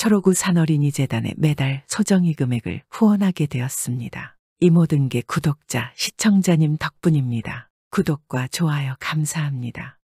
철호구 산어린이재단의 매달 소정이 금액을 후원하게 되었습니다. 이 모든 게 구독자, 시청자님 덕분입니다. 구독과 좋아요 감사합니다.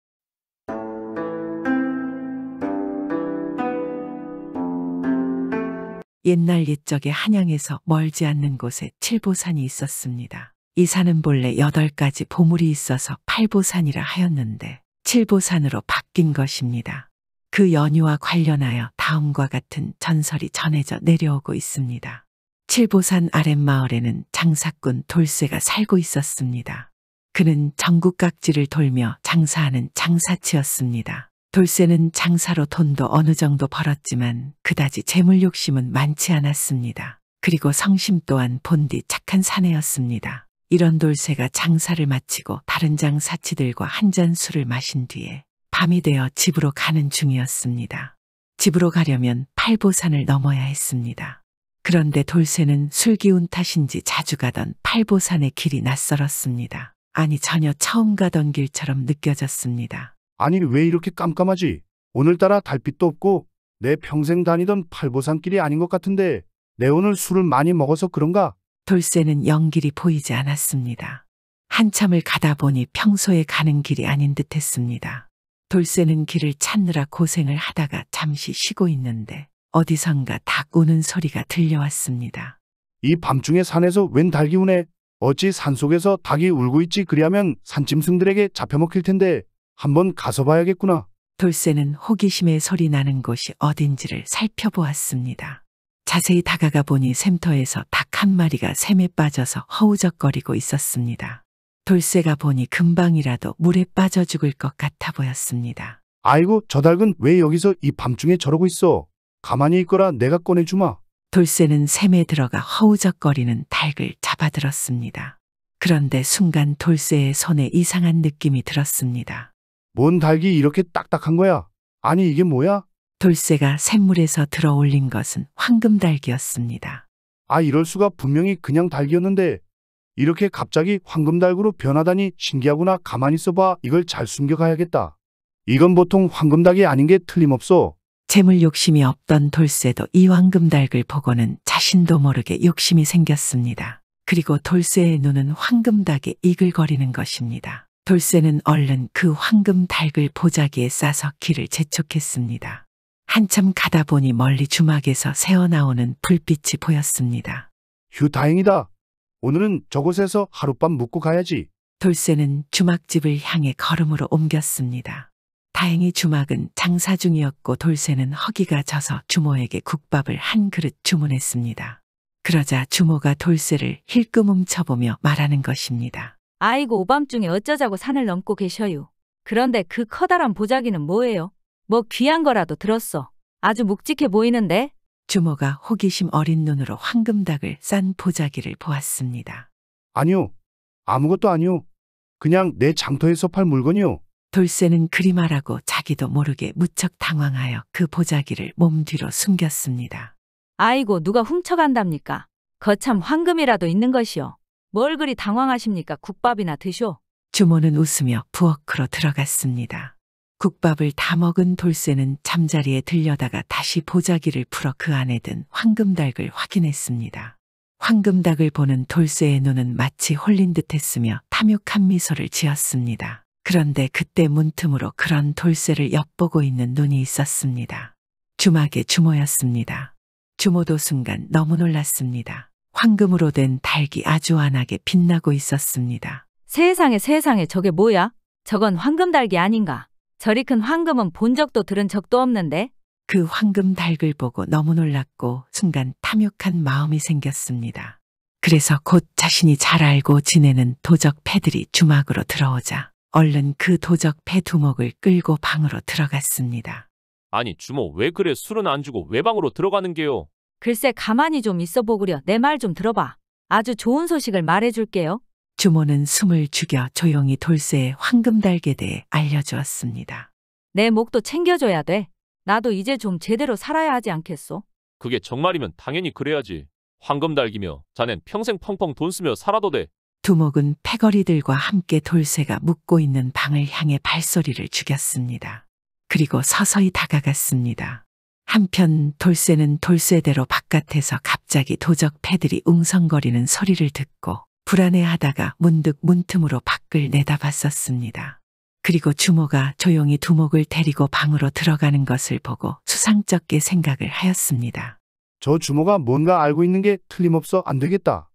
옛날 옛적에 한양에서 멀지 않는 곳에 칠보산이 있었습니다. 이 산은 본래 여덟 가지 보물이 있어서 팔보산이라 하였는데 칠보산으로 바뀐 것입니다. 그 연유와 관련하여 다음과 같은 전설이 전해져 내려오고 있습니다. 칠보산 아랫마을에는 장사꾼 돌쇠가 살고 있었습니다. 그는 전국 각지를 돌며 장사하는 장사치였습니다. 돌쇠는 장사로 돈도 어느 정도 벌었지만 그다지 재물 욕심은 많지 않았습니다. 그리고 성심 또한 본디 착한 사내였습니다. 이런 돌쇠가 장사를 마치고 다른 장사치들과 한 잔 술을 마신 뒤에 밤이 되어 집으로 가는 중이었습니다. 집으로 가려면 팔보산을 넘어야 했습니다. 그런데 돌쇠는 술 기운 탓인지 자주 가던 팔보산의 길이 낯설었습니다. 아니 전혀 처음 가던 길처럼 느껴졌습니다. 아니 왜 이렇게 깜깜하지? 오늘따라 달빛도 없고 내 평생 다니던 팔보산길이 아닌 것 같은데 내 오늘 술을 많이 먹어서 그런가? 돌쇠는 연길이 보이지 않았습니다. 한참을 가다 보니 평소에 가는 길이 아닌 듯 했습니다. 돌쇠는 길을 찾느라 고생을 하다가 잠시 쉬고 있는데 어디선가 닭 우는 소리가 들려왔습니다. 이 밤중에 산에서 웬 닭이 우네? 어찌 산속에서 닭이 울고 있지 그리하면 산짐승들에게 잡혀먹힐 텐데 한번 가서 봐야겠구나. 돌쇠는 호기심에 소리 나는 곳이 어딘지를 살펴보았습니다. 자세히 다가가 보니 샘터에서 닭 한 마리가 샘에 빠져서 허우적거리고 있었습니다. 돌쇠가 보니 금방이라도 물에 빠져 죽을 것 같아 보였습니다. 아이고 저 닭은 왜 여기서 이 밤중에 저러고 있어. 가만히 있거라 내가 꺼내주마. 돌쇠는 샘에 들어가 허우적거리는 닭을 잡아들었습니다. 그런데 순간 돌쇠의 손에 이상한 느낌이 들었습니다. 뭔 닭이 이렇게 딱딱한 거야? 아니 이게 뭐야? 돌쇠가 샘물에서 들어 올린 것은 황금닭이었습니다. 아 이럴 수가 분명히 그냥 닭이었는데 이렇게 갑자기 황금달구로 변하다니 신기하구나 가만히 있어봐 이걸 잘 숨겨가야겠다. 이건 보통 황금닭이 아닌 게 틀림없어. 재물 욕심이 없던 돌쇠도 이 황금닭을 보고는 자신도 모르게 욕심이 생겼습니다. 그리고 돌쇠의 눈은 황금닭에 이글거리는 것입니다. 돌쇠는 얼른 그 황금닭을 보자기에 싸서 길을 재촉했습니다. 한참 가다 보니 멀리 주막에서 새어나오는 불빛이 보였습니다. 휴 다행이다. 오늘은 저곳에서 하룻밤 묵고 가야지. 돌쇠는 주막집을 향해 걸음으로 옮겼습니다. 다행히 주막은 장사 중이었고 돌쇠는 허기가 져서 주모에게 국밥을 한 그릇 주문했습니다. 그러자 주모가 돌쇠를 힐끔 훔쳐보며 말하는 것입니다. 아이고 오밤중에 어쩌자고 산을 넘고 계셔요. 그런데 그 커다란 보자기는 뭐예요? 뭐 귀한 거라도 들었어. 아주 묵직해 보이는데? 주모가 호기심 어린 눈으로 황금닭을 싼 보자기를 보았습니다. 아니요. 아무것도 아니요. 그냥 내 장터에서 팔 물건이요. 돌쇠는 그리 말하고 자기도 모르게 무척 당황하여 그 보자기를 몸 뒤로 숨겼습니다. 아이고 누가 훔쳐간답니까? 거참 황금이라도 있는 것이요. 뭘 그리 당황하십니까? 국밥이나 드셔 주모는 웃으며 부엌으로 들어갔습니다. 국밥을 다 먹은 돌쇠는 잠자리에 들려다가 다시 보자기를 풀어 그 안에 든 황금닭을 확인했습니다. 황금닭을 보는 돌쇠의 눈은 마치 홀린 듯했으며 탐욕한 미소를 지었습니다. 그런데 그때 문틈으로 그런 돌쇠를 엿보고 있는 눈이 있었습니다. 주막의 주모였습니다. 주모도 순간 너무 놀랐습니다. 황금으로 된 닭이 아주 환하게 빛나고 있었습니다. 세상에 세상에 저게 뭐야? 저건 황금 닭이 아닌가? 저리 큰 황금은 본 적도 들은 적도 없는데 그 황금 닭을 보고 너무 놀랐고 순간 탐욕한 마음이 생겼습니다. 그래서 곧 자신이 잘 알고 지내는 도적 패들이 주막으로 들어오자 얼른 그 도적 패 두목을 끌고 방으로 들어갔습니다. 아니 주모 왜 그래 술은 안 주고 왜 방으로 들어가는 게요? 글쎄 가만히 좀 있어 보구려 내 말 좀 들어봐. 아주 좋은 소식을 말해줄게요. 주모는 숨을 죽여 조용히 돌쇠의 황금달에 대해 알려주었습니다. 내 목도 챙겨줘야 돼. 나도 이제 좀 제대로 살아야 하지 않겠소? 그게 정말이면 당연히 그래야지. 황금 달기며 자넨 평생 펑펑 돈 쓰며 살아도 돼. 두목은 패거리들과 함께 돌쇠가 묵고 있는 방을 향해 발소리를 죽였습니다. 그리고 서서히 다가갔습니다. 한편 돌쇠는 돌쇠대로 바깥에서 갑자기 도적 패들이 웅성거리는 소리를 듣고 불안해하다가 문득 문틈으로 밖을 내다봤었습니다. 그리고 주모가 조용히 두목을 데리고 방으로 들어가는 것을 보고 수상쩍게 생각을 하였습니다. 저 주모가 뭔가 알고 있는 게 틀림없어 안 되겠다.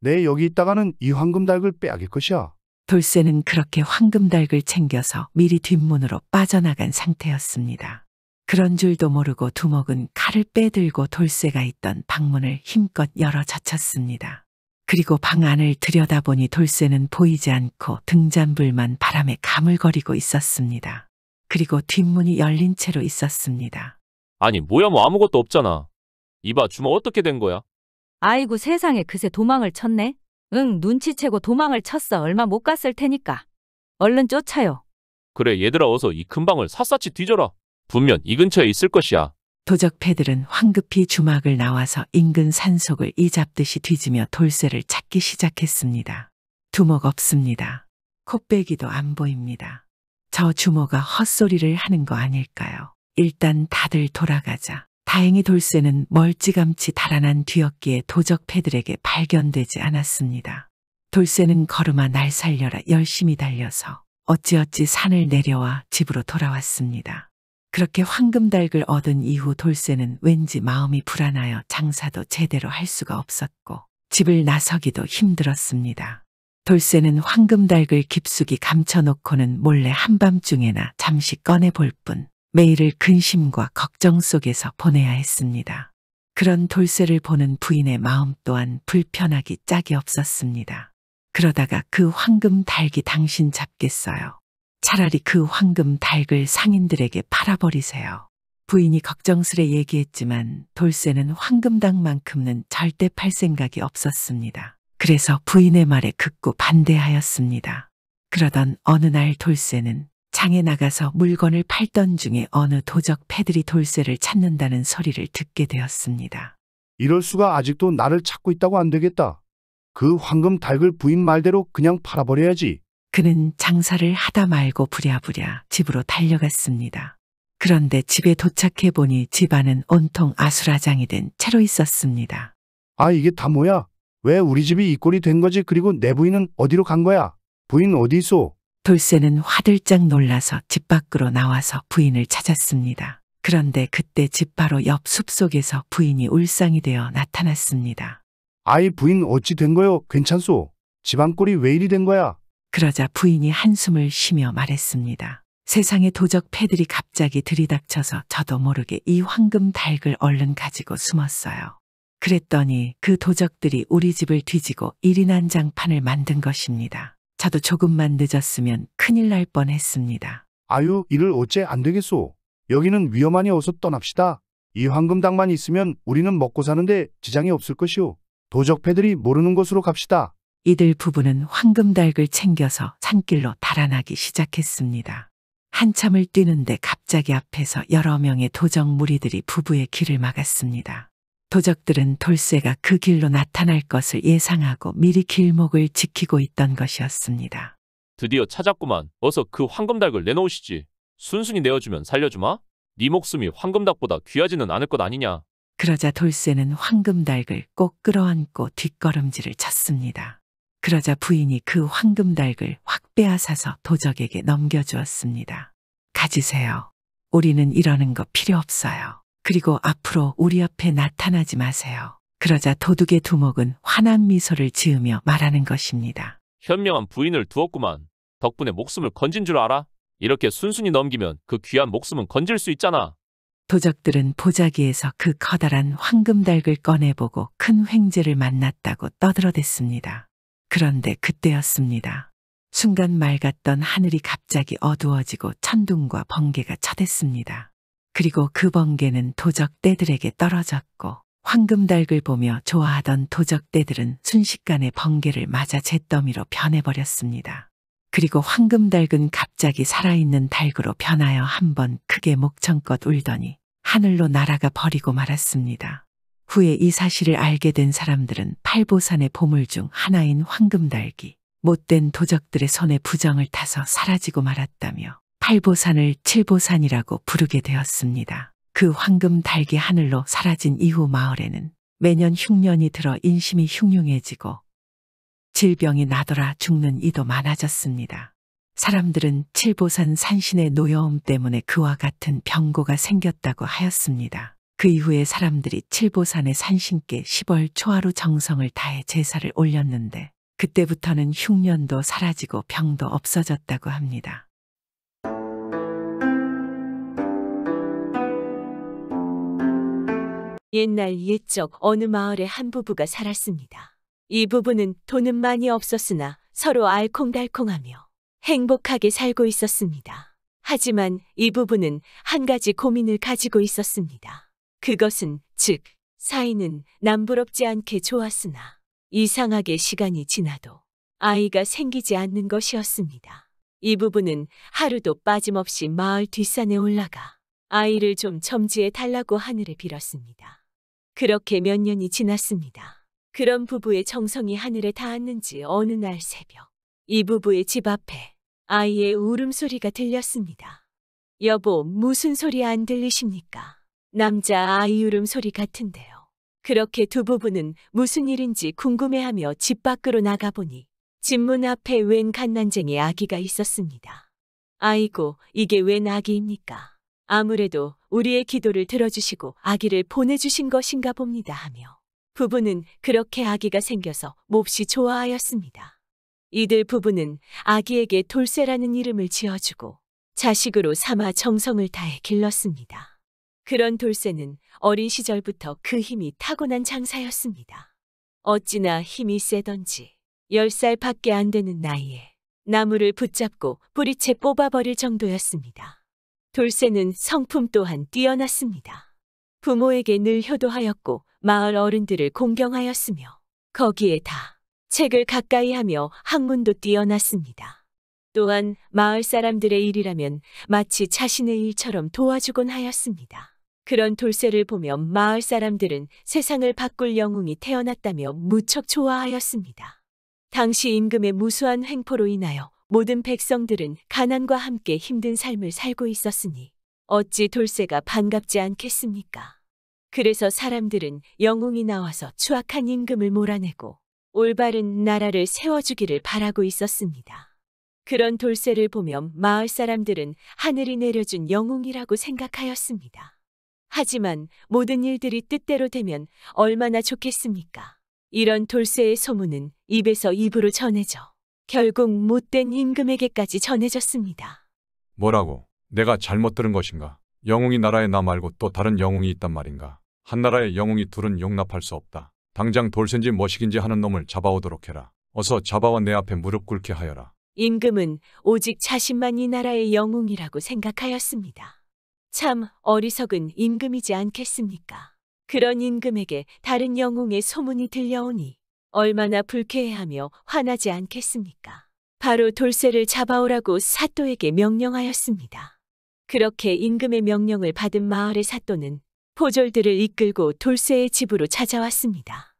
내 여기 있다가는 이황금달을 빼앗길 것이야. 돌쇠는 그렇게 황금달을 챙겨서 미리 뒷문으로 빠져나간 상태였습니다. 그런 줄도 모르고 두목은 칼을 빼들고 돌쇠가 있던 방문을 힘껏 열어 젖혔습니다. 그리고 방 안을 들여다보니 돌쇠는 보이지 않고 등잔불만 바람에 가물거리고 있었습니다. 그리고 뒷문이 열린 채로 있었습니다. 아니 뭐야 뭐 아무것도 없잖아. 이봐 주머 어떻게 된 거야? 아이고 세상에 그새 도망을 쳤네. 응 눈치채고 도망을 쳤어. 얼마 못 갔을 테니까. 얼른 쫓아요. 그래 얘들아 어서 이 큰 방을 샅샅이 뒤져라. 분명 이 근처에 있을 것이야. 도적패들은 황급히 주막을 나와서 인근 산속을 이잡듯이 뒤지며 돌쇠를 찾기 시작했습니다. 두목 없습니다. 콧배기도 안 보입니다. 저 주모가 헛소리를 하는 거 아닐까요? 일단 다들 돌아가자. 다행히 돌쇠는 멀찌감치 달아난 뒤였기에 도적패들에게 발견되지 않았습니다. 돌쇠는 걸음아 날 살려라 열심히 달려서 어찌어찌 산을 내려와 집으로 돌아왔습니다. 그렇게 황금달을 얻은 이후 돌쇠는 왠지 마음이 불안하여 장사도 제대로 할 수가 없었고 집을 나서기도 힘들었습니다. 돌쇠는 황금달을 깊숙이 감춰놓고는 몰래 한밤중에나 잠시 꺼내볼 뿐 매일을 근심과 걱정 속에서 보내야 했습니다. 그런 돌쇠를 보는 부인의 마음 또한 불편하기 짝이 없었습니다. 그러다가 그 황금 달기 당신 잡겠어요. 차라리 그 황금 닭을 상인들에게 팔아버리세요. 부인이 걱정스레 얘기했지만 돌쇠는 황금당만큼은 절대 팔 생각이 없었습니다. 그래서 부인의 말에 극구 반대하였습니다. 그러던 어느 날 돌쇠는 장에 나가서 물건을 팔던 중에 어느 도적 패들이 돌쇠를 찾는다는 소리를 듣게 되었습니다. 이럴 수가 아직도 나를 찾고 있다고 안 되겠다. 그 황금 닭을 부인 말대로 그냥 팔아버려야지. 그는 장사를 하다 말고 부랴부랴 집으로 달려갔습니다. 그런데 집에 도착해 보니 집안은 온통 아수라장이 된 채로 있었습니다. 아 이게 다 뭐야? 왜 우리 집이 이 꼴이 된 거지? 그리고 내 부인은 어디로 간 거야? 부인 어디 있어? 돌쇠는 화들짝 놀라서 집 밖으로 나와서 부인을 찾았습니다. 그런데 그때 집 바로 옆 숲속에서 부인이 울상이 되어 나타났습니다. 아이 부인 어찌 된 거요? 괜찮소? 집안 꼴이 왜 이리 된 거야? 그러자 부인이 한숨을 쉬며 말했습니다. 세상에 도적 패들이 갑자기 들이닥쳐서 저도 모르게 이 황금 닭을 얼른 가지고 숨었어요. 그랬더니 그 도적들이 우리 집을 뒤지고 일인한 장판을 만든 것입니다. 저도 조금만 늦었으면 큰일 날 뻔했습니다. 아유, 이를 어째 안 되겠소. 여기는 위험하니 어서 떠납시다. 이 황금당만 있으면 우리는 먹고 사는데 지장이 없을 것이오. 도적패들이 모르는 곳으로 갑시다. 이들 부부는 황금닭을 챙겨서 산길로 달아나기 시작했습니다. 한참을 뛰는데 갑자기 앞에서 여러 명의 도적 무리들이 부부의 길을 막았습니다. 도적들은 돌쇠가 그 길로 나타날 것을 예상하고 미리 길목을 지키고 있던 것이었습니다. 드디어 찾았구만. 어서 그 황금닭을 내놓으시지. 순순히 내어주면 살려주마. 네 목숨이 황금닭보다 귀하지는 않을 것 아니냐. 그러자 돌쇠는 황금닭을 꼭 끌어안고 뒷걸음질을 쳤습니다. 그러자 부인이 그황금달을확 빼앗아서 도적에게 넘겨주었습니다. 가지세요. 우리는 이러는 거 필요 없어요. 그리고 앞으로 우리 앞에 나타나지 마세요. 그러자 도둑의 두목은 환한 미소를 지으며 말하는 것입니다. 현명한 부인을 두었구만. 덕분에 목숨을 건진 줄 알아? 이렇게 순순히 넘기면 그 귀한 목숨은 건질 수 있잖아. 도적들은 보자기에서 그 커다란 황금달을 꺼내보고 큰 횡재를 만났다고 떠들어댔습니다. 그런데 그때였습니다. 순간 맑았던 하늘이 갑자기 어두워지고 천둥과 번개가 쳐댔습니다. 그리고 그 번개는 도적떼들에게 떨어졌고 황금달을 보며 좋아하던 도적떼들은 순식간에 번개를 맞아 잿더미로 변해버렸습니다. 그리고 황금달은 갑자기 살아있는 달구로 변하여 한 번 크게 목청껏 울더니 하늘로 날아가 버리고 말았습니다. 후에 이 사실을 알게 된 사람들은 팔보산의 보물 중 하나인 황금달기, 못된 도적들의 손에 부정을 타서 사라지고 말았다며 팔보산을 칠보산이라고 부르게 되었습니다. 그 황금달기 하늘로 사라진 이후 마을에는 매년 흉년이 들어 인심이 흉흉해지고 질병이 나더라 죽는 이도 많아졌습니다. 사람들은 칠보산 산신의 노여움 때문에 그와 같은 병고가 생겼다고 하였습니다. 그 이후에 사람들이 칠보산의 산신께 10월 초하루 정성을 다해 제사를 올렸는데 그때부터는 흉년도 사라지고 병도 없어졌다고 합니다. 옛날 옛적 어느 마을에 한 부부가 살았습니다. 이 부부는 돈은 많이 없었으나 서로 알콩달콩하며 행복하게 살고 있었습니다. 하지만 이 부부는 한 가지 고민을 가지고 있었습니다. 그것은 즉 사이는 남부럽지 않게 좋았으나 이상하게 시간이 지나도 아이가 생기지 않는 것이었습니다. 이 부부는 하루도 빠짐없이 마을 뒷산에 올라가 아이를 좀 점지해 달라고 하늘을 빌었습니다. 그렇게 몇 년이 지났습니다. 그런 부부의 정성이 하늘에 닿았는지 어느 날 새벽 이 부부의 집 앞에 아이의 울음소리가 들렸습니다. 여보, 무슨 소리 안 들리십니까? 남자 아이 울음소리 같은데요. 그렇게 두 부부는 무슨 일인지 궁금해하며 집 밖으로 나가보니 집문 앞에 웬 갓난쟁이 아기가 있었습니다. 아이고, 이게 웬 아기입니까? 아무래도 우리의 기도를 들어주시고 아기를 보내주신 것인가 봅니다 하며 부부는 그렇게 아기가 생겨서 몹시 좋아하였습니다. 이들 부부는 아기에게 돌쇠라는 이름을 지어주고 자식으로 삼아 정성을 다해 길렀습니다. 그런 돌쇠는 어린 시절부터 그 힘이 타고난 장사였습니다. 어찌나 힘이 세던지 열살 밖에 안 되는 나이에 나무를 붙잡고 뿌리채 뽑아버릴 정도였습니다. 돌쇠는 성품 또한 뛰어났습니다. 부모에게 늘 효도하였고 마을 어른들을 공경하였으며 거기에 다 책을 가까이 하며 학문도 뛰어났습니다. 또한 마을 사람들의 일이라면 마치 자신의 일처럼 도와주곤 하였습니다. 그런 돌쇠를 보며 마을 사람들은 세상을 바꿀 영웅이 태어났다며 무척 좋아하였습니다. 당시 임금의 무수한 횡포로 인하여 모든 백성들은 가난과 함께 힘든 삶을 살고 있었으니 어찌 돌쇠가 반갑지 않겠습니까? 그래서 사람들은 영웅이 나와서 추악한 임금을 몰아내고 올바른 나라를 세워주기를 바라고 있었습니다. 그런 돌쇠를 보면 마을 사람들은 하늘이 내려준 영웅이라고 생각하였습니다. 하지만 모든 일들이 뜻대로 되면 얼마나 좋겠습니까? 이런 돌쇠의 소문은 입에서 입으로 전해져 결국 못된 임금에게까지 전해졌습니다. 뭐라고? 내가 잘못 들은 것인가? 영웅이 나라에 나 말고 또 다른 영웅이 있단 말인가? 한 나라의 영웅이 둘은 용납할 수 없다. 당장 돌센지 머식인지 하는 놈을 잡아오도록 해라. 어서 잡아와 내 앞에 무릎 꿇게 하여라. 임금은 오직 자신만 이 나라의 영웅이라고 생각하였습니다. 참 어리석은 임금이지 않겠습니까? 그런 임금에게 다른 영웅의 소문이 들려오니 얼마나 불쾌해하며 화나지 않겠습니까? 바로 돌쇠를 잡아오라고 사또에게 명령하였습니다. 그렇게 임금의 명령을 받은 마을의 사또는 포졸들을 이끌고 돌쇠의 집으로 찾아왔습니다.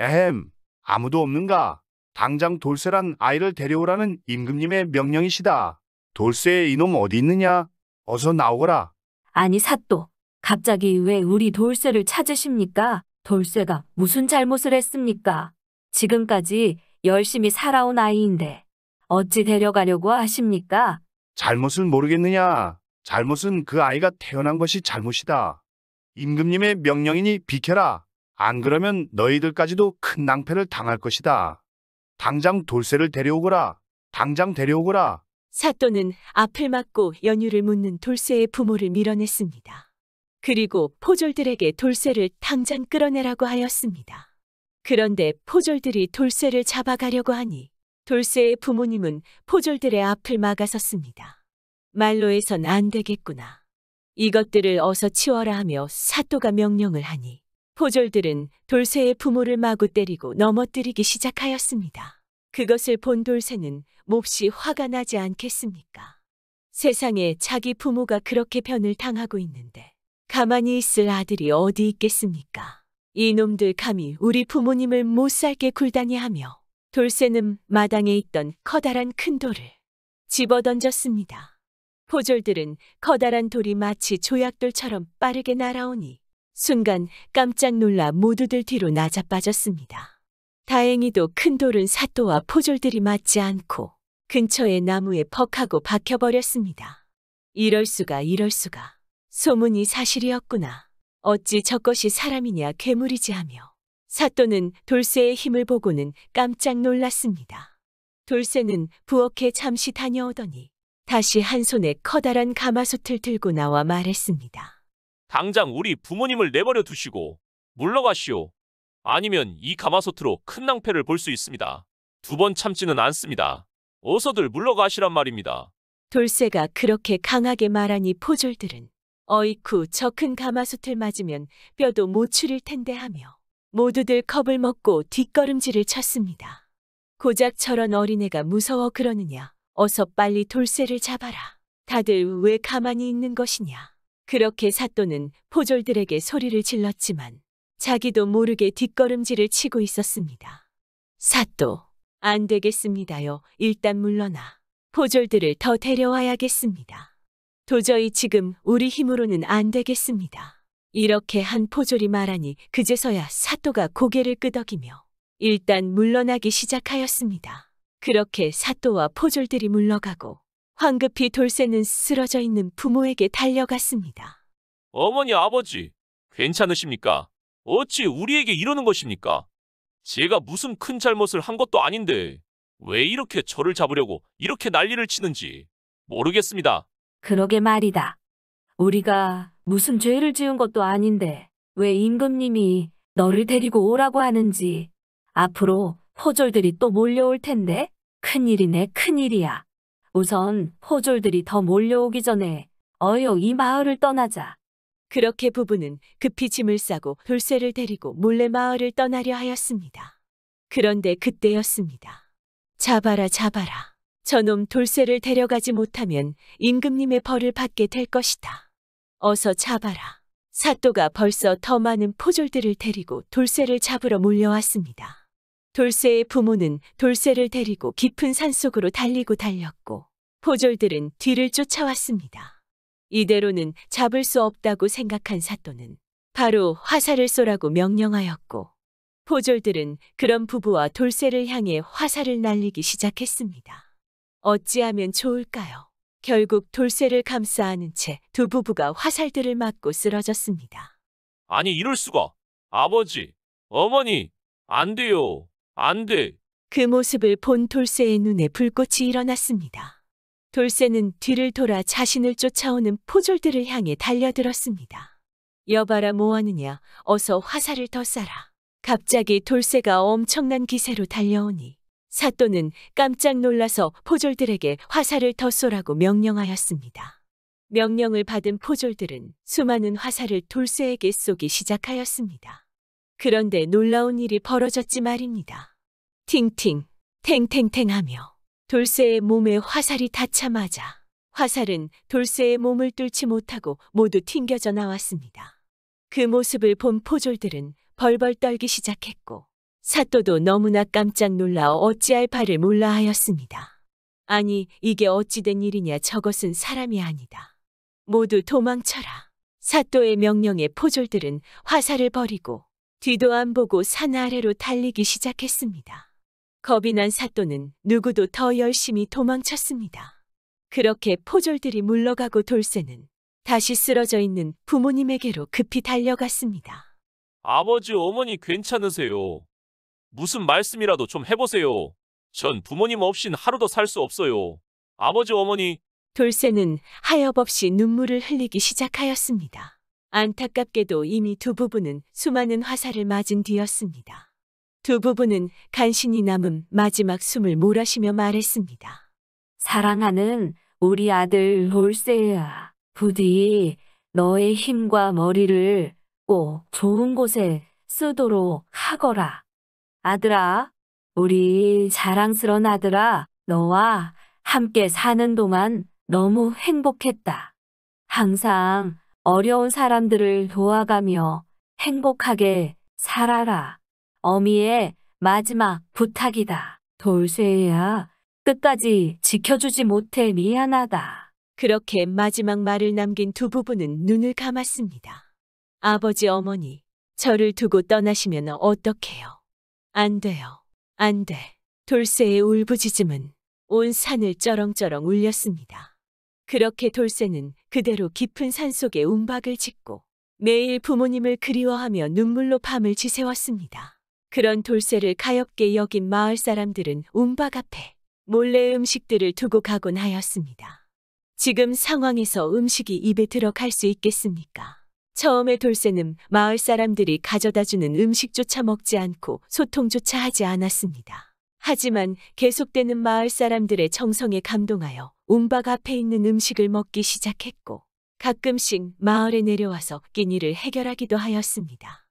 에헴, 아무도 없는가? 당장 돌쇠란 아이를 데려오라는 임금님의 명령이시다. 돌쇠의 이놈 어디 있느냐? 어서 나오거라. 아니 사또, 갑자기 왜 우리 돌쇠를 찾으십니까? 돌쇠가 무슨 잘못을 했습니까? 지금까지 열심히 살아온 아이인데 어찌 데려가려고 하십니까? 잘못은 모르겠느냐? 잘못은 그 아이가 태어난 것이 잘못이다. 임금님의 명령이니 비켜라. 안 그러면 너희들까지도 큰 낭패를 당할 것이다. 당장 돌쇠를 데려오거라. 당장 데려오거라. 사또는 앞을 막고 연유를 묻는 돌쇠의 부모를 밀어냈습니다. 그리고 포졸들에게 돌쇠를 당장 끌어내라고 하였습니다. 그런데 포졸들이 돌쇠를 잡아가려고 하니 돌쇠의 부모님은 포졸들의 앞을 막아섰습니다. 말로에선 안 되겠구나. 이것들을 어서 치워라 하며 사또가 명령을 하니 포졸들은 돌쇠의 부모를 마구 때리고 넘어뜨리기 시작하였습니다. 그것을 본 돌쇠는 몹시 화가 나지 않겠습니까? 세상에 자기 부모가 그렇게 변을 당하고 있는데 가만히 있을 아들이 어디 있겠습니까? 이놈들 감히 우리 부모님을 못 살게 굴다니 하며 돌쇠는 마당에 있던 커다란 큰 돌을 집어던졌습니다. 포졸들은 커다란 돌이 마치 조약돌처럼 빠르게 날아오니 순간 깜짝 놀라 모두들 뒤로 나자빠졌습니다. 다행히도 큰 돌은 사또와 포졸들이 맞지 않고 근처의 나무에 퍽하고 박혀버렸습니다. 이럴 수가 이럴 수가. 소문이 사실이었구나. 어찌 저것이 사람이냐 괴물이지 하며 사또는 돌쇠의 힘을 보고는 깜짝 놀랐습니다. 돌쇠는 부엌에 잠시 다녀오더니 다시 한 손에 커다란 가마솥을 들고 나와 말했습니다. 당장 우리 부모님을 내버려 두시고 물러가시오. 아니면 이 가마솥으로 큰 낭패를 볼 수 있습니다. 두 번 참지는 않습니다. 어서들 물러가시란 말입니다. 돌쇠가 그렇게 강하게 말하니 포졸들은 어이쿠 저 큰 가마솥을 맞으면 뼈도 못 추릴 텐데 하며 모두들 컵을 먹고 뒷걸음질을 쳤습니다. 고작 저런 어린애가 무서워 그러느냐. 어서 빨리 돌쇠를 잡아라. 다들 왜 가만히 있는 것이냐. 그렇게 사또는 포졸들에게 소리를 질렀지만 자기도 모르게 뒷걸음질을 치고 있었습니다. 사또, 안 되겠습니다요. 일단 물러나. 포졸들을 더 데려와야겠습니다. 도저히 지금 우리 힘으로는 안 되겠습니다. 이렇게 한 포졸이 말하니 그제서야 사또가 고개를 끄덕이며 일단 물러나기 시작하였습니다. 그렇게 사또와 포졸들이 물러가고 황급히 돌쇠는 쓰러져 있는 부모에게 달려갔습니다. 어머니, 아버지, 괜찮으십니까? 어찌 우리에게 이러는 것입니까? 제가 무슨 큰 잘못을 한 것도 아닌데 왜 이렇게 저를 잡으려고 이렇게 난리를 치는지 모르겠습니다. 그러게 말이다. 우리가 무슨 죄를 지은 것도 아닌데 왜 임금님이 너를 데리고 오라고 하는지 앞으로 포졸들이 또 몰려올 텐데 큰일이네 큰일이야. 우선 포졸들이 더 몰려오기 전에 어여 이 마을을 떠나자. 그렇게 부부는 급히 짐을 싸고 돌쇠를 데리고 몰래 마을을 떠나려 하였습니다. 그런데 그때였습니다. 잡아라 잡아라. 저놈 돌쇠를 데려가지 못하면 임금님의 벌을 받게 될 것이다. 어서 잡아라. 사또가 벌써 더 많은 포졸들을 데리고 돌쇠를 잡으러 몰려왔습니다. 돌쇠의 부모는 돌쇠를 데리고 깊은 산속으로 달리고 달렸고 포졸들은 뒤를 쫓아왔습니다. 이대로는 잡을 수 없다고 생각한 사또는 바로 화살을 쏘라고 명령하였고 포졸들은 그런 부부와 돌쇠를 향해 화살을 날리기 시작했습니다. 어찌하면 좋을까요? 결국 돌쇠를 감싸안은 채 두 부부가 화살들을 맞고 쓰러졌습니다. 아니 이럴 수가. 아버지, 어머니, 안 돼요. 안 돼. 그 모습을 본 돌쇠의 눈에 불꽃이 일어났습니다. 돌쇠는 뒤를 돌아 자신을 쫓아오는 포졸들을 향해 달려들었습니다. 여봐라 뭐하느냐 어서 화살을 더 쏴라. 갑자기 돌쇠가 엄청난 기세로 달려오니 사또는 깜짝 놀라서 포졸들에게 화살을 더 쏘라고 명령하였습니다. 명령을 받은 포졸들은 수많은 화살을 돌쇠에게 쏘기 시작하였습니다. 그런데 놀라운 일이 벌어졌지 말입니다. 팅팅, 탱탱탱하며 돌쇠의 몸에 화살이 닿자마자 화살은 돌쇠의 몸을 뚫지 못하고 모두 튕겨져 나왔습니다. 그 모습을 본 포졸들은 벌벌 떨기 시작했고 사또도 너무나 깜짝 놀라 어찌할 바를 몰라 하였습니다. 아니 이게 어찌된 일이냐 저것은 사람이 아니다. 모두 도망쳐라. 사또의 명령에 포졸들은 화살을 버리고 뒤도 안 보고 산 아래로 달리기 시작했습니다. 겁이 난 사또는 누구도 더 열심히 도망쳤습니다. 그렇게 포졸들이 물러가고 돌쇠는 다시 쓰러져 있는 부모님에게로 급히 달려갔습니다. 아버지, 어머니 괜찮으세요? 무슨 말씀이라도 좀 해보세요. 전 부모님 없인 하루도 살 수 없어요. 아버지, 어머니, 돌쇠는 하엽없이 눈물을 흘리기 시작하였습니다. 안타깝게도 이미 두 부부는 수많은 화살을 맞은 뒤였습니다. 두 부부는 간신히 남은 마지막 숨을 몰아쉬며 말했습니다. 사랑하는 우리 아들 롤세야. 부디 너의 힘과 머리를 꼭 좋은 곳에 쓰도록 하거라. 아들아, 우리 자랑스런 아들아, 너와 함께 사는 동안 너무 행복했다. 항상 어려운 사람들을 도와가며 행복하게 살아라. 어미의 마지막 부탁이다. 돌쇠야, 끝까지 지켜주지 못해 미안하다. 그렇게 마지막 말을 남긴 두 부부는 눈을 감았습니다. 아버지 어머니, 저를 두고 떠나시면 어떡해요? 안 돼요. 안 돼. 돌쇠의 울부짖음은 온 산을 쩌렁쩌렁 울렸습니다. 그렇게 돌쇠는 그대로 깊은 산속에 움박을 짓고 매일 부모님을 그리워하며 눈물로 밤을 지새웠습니다. 그런 돌쇠를 가엽게 여긴 마을 사람들은 움박 앞에 몰래 음식들을 두고 가곤 하였습니다. 지금 상황에서 음식이 입에 들어갈 수 있겠습니까? 처음에 돌쇠는 마을 사람들이 가져다주는 음식조차 먹지 않고 소통조차 하지 않았습니다. 하지만 계속되는 마을 사람들의 정성에 감동하여 움박 앞에 있는 음식을 먹기 시작했고 가끔씩 마을에 내려와서 끼니를 해결하기도 하였습니다.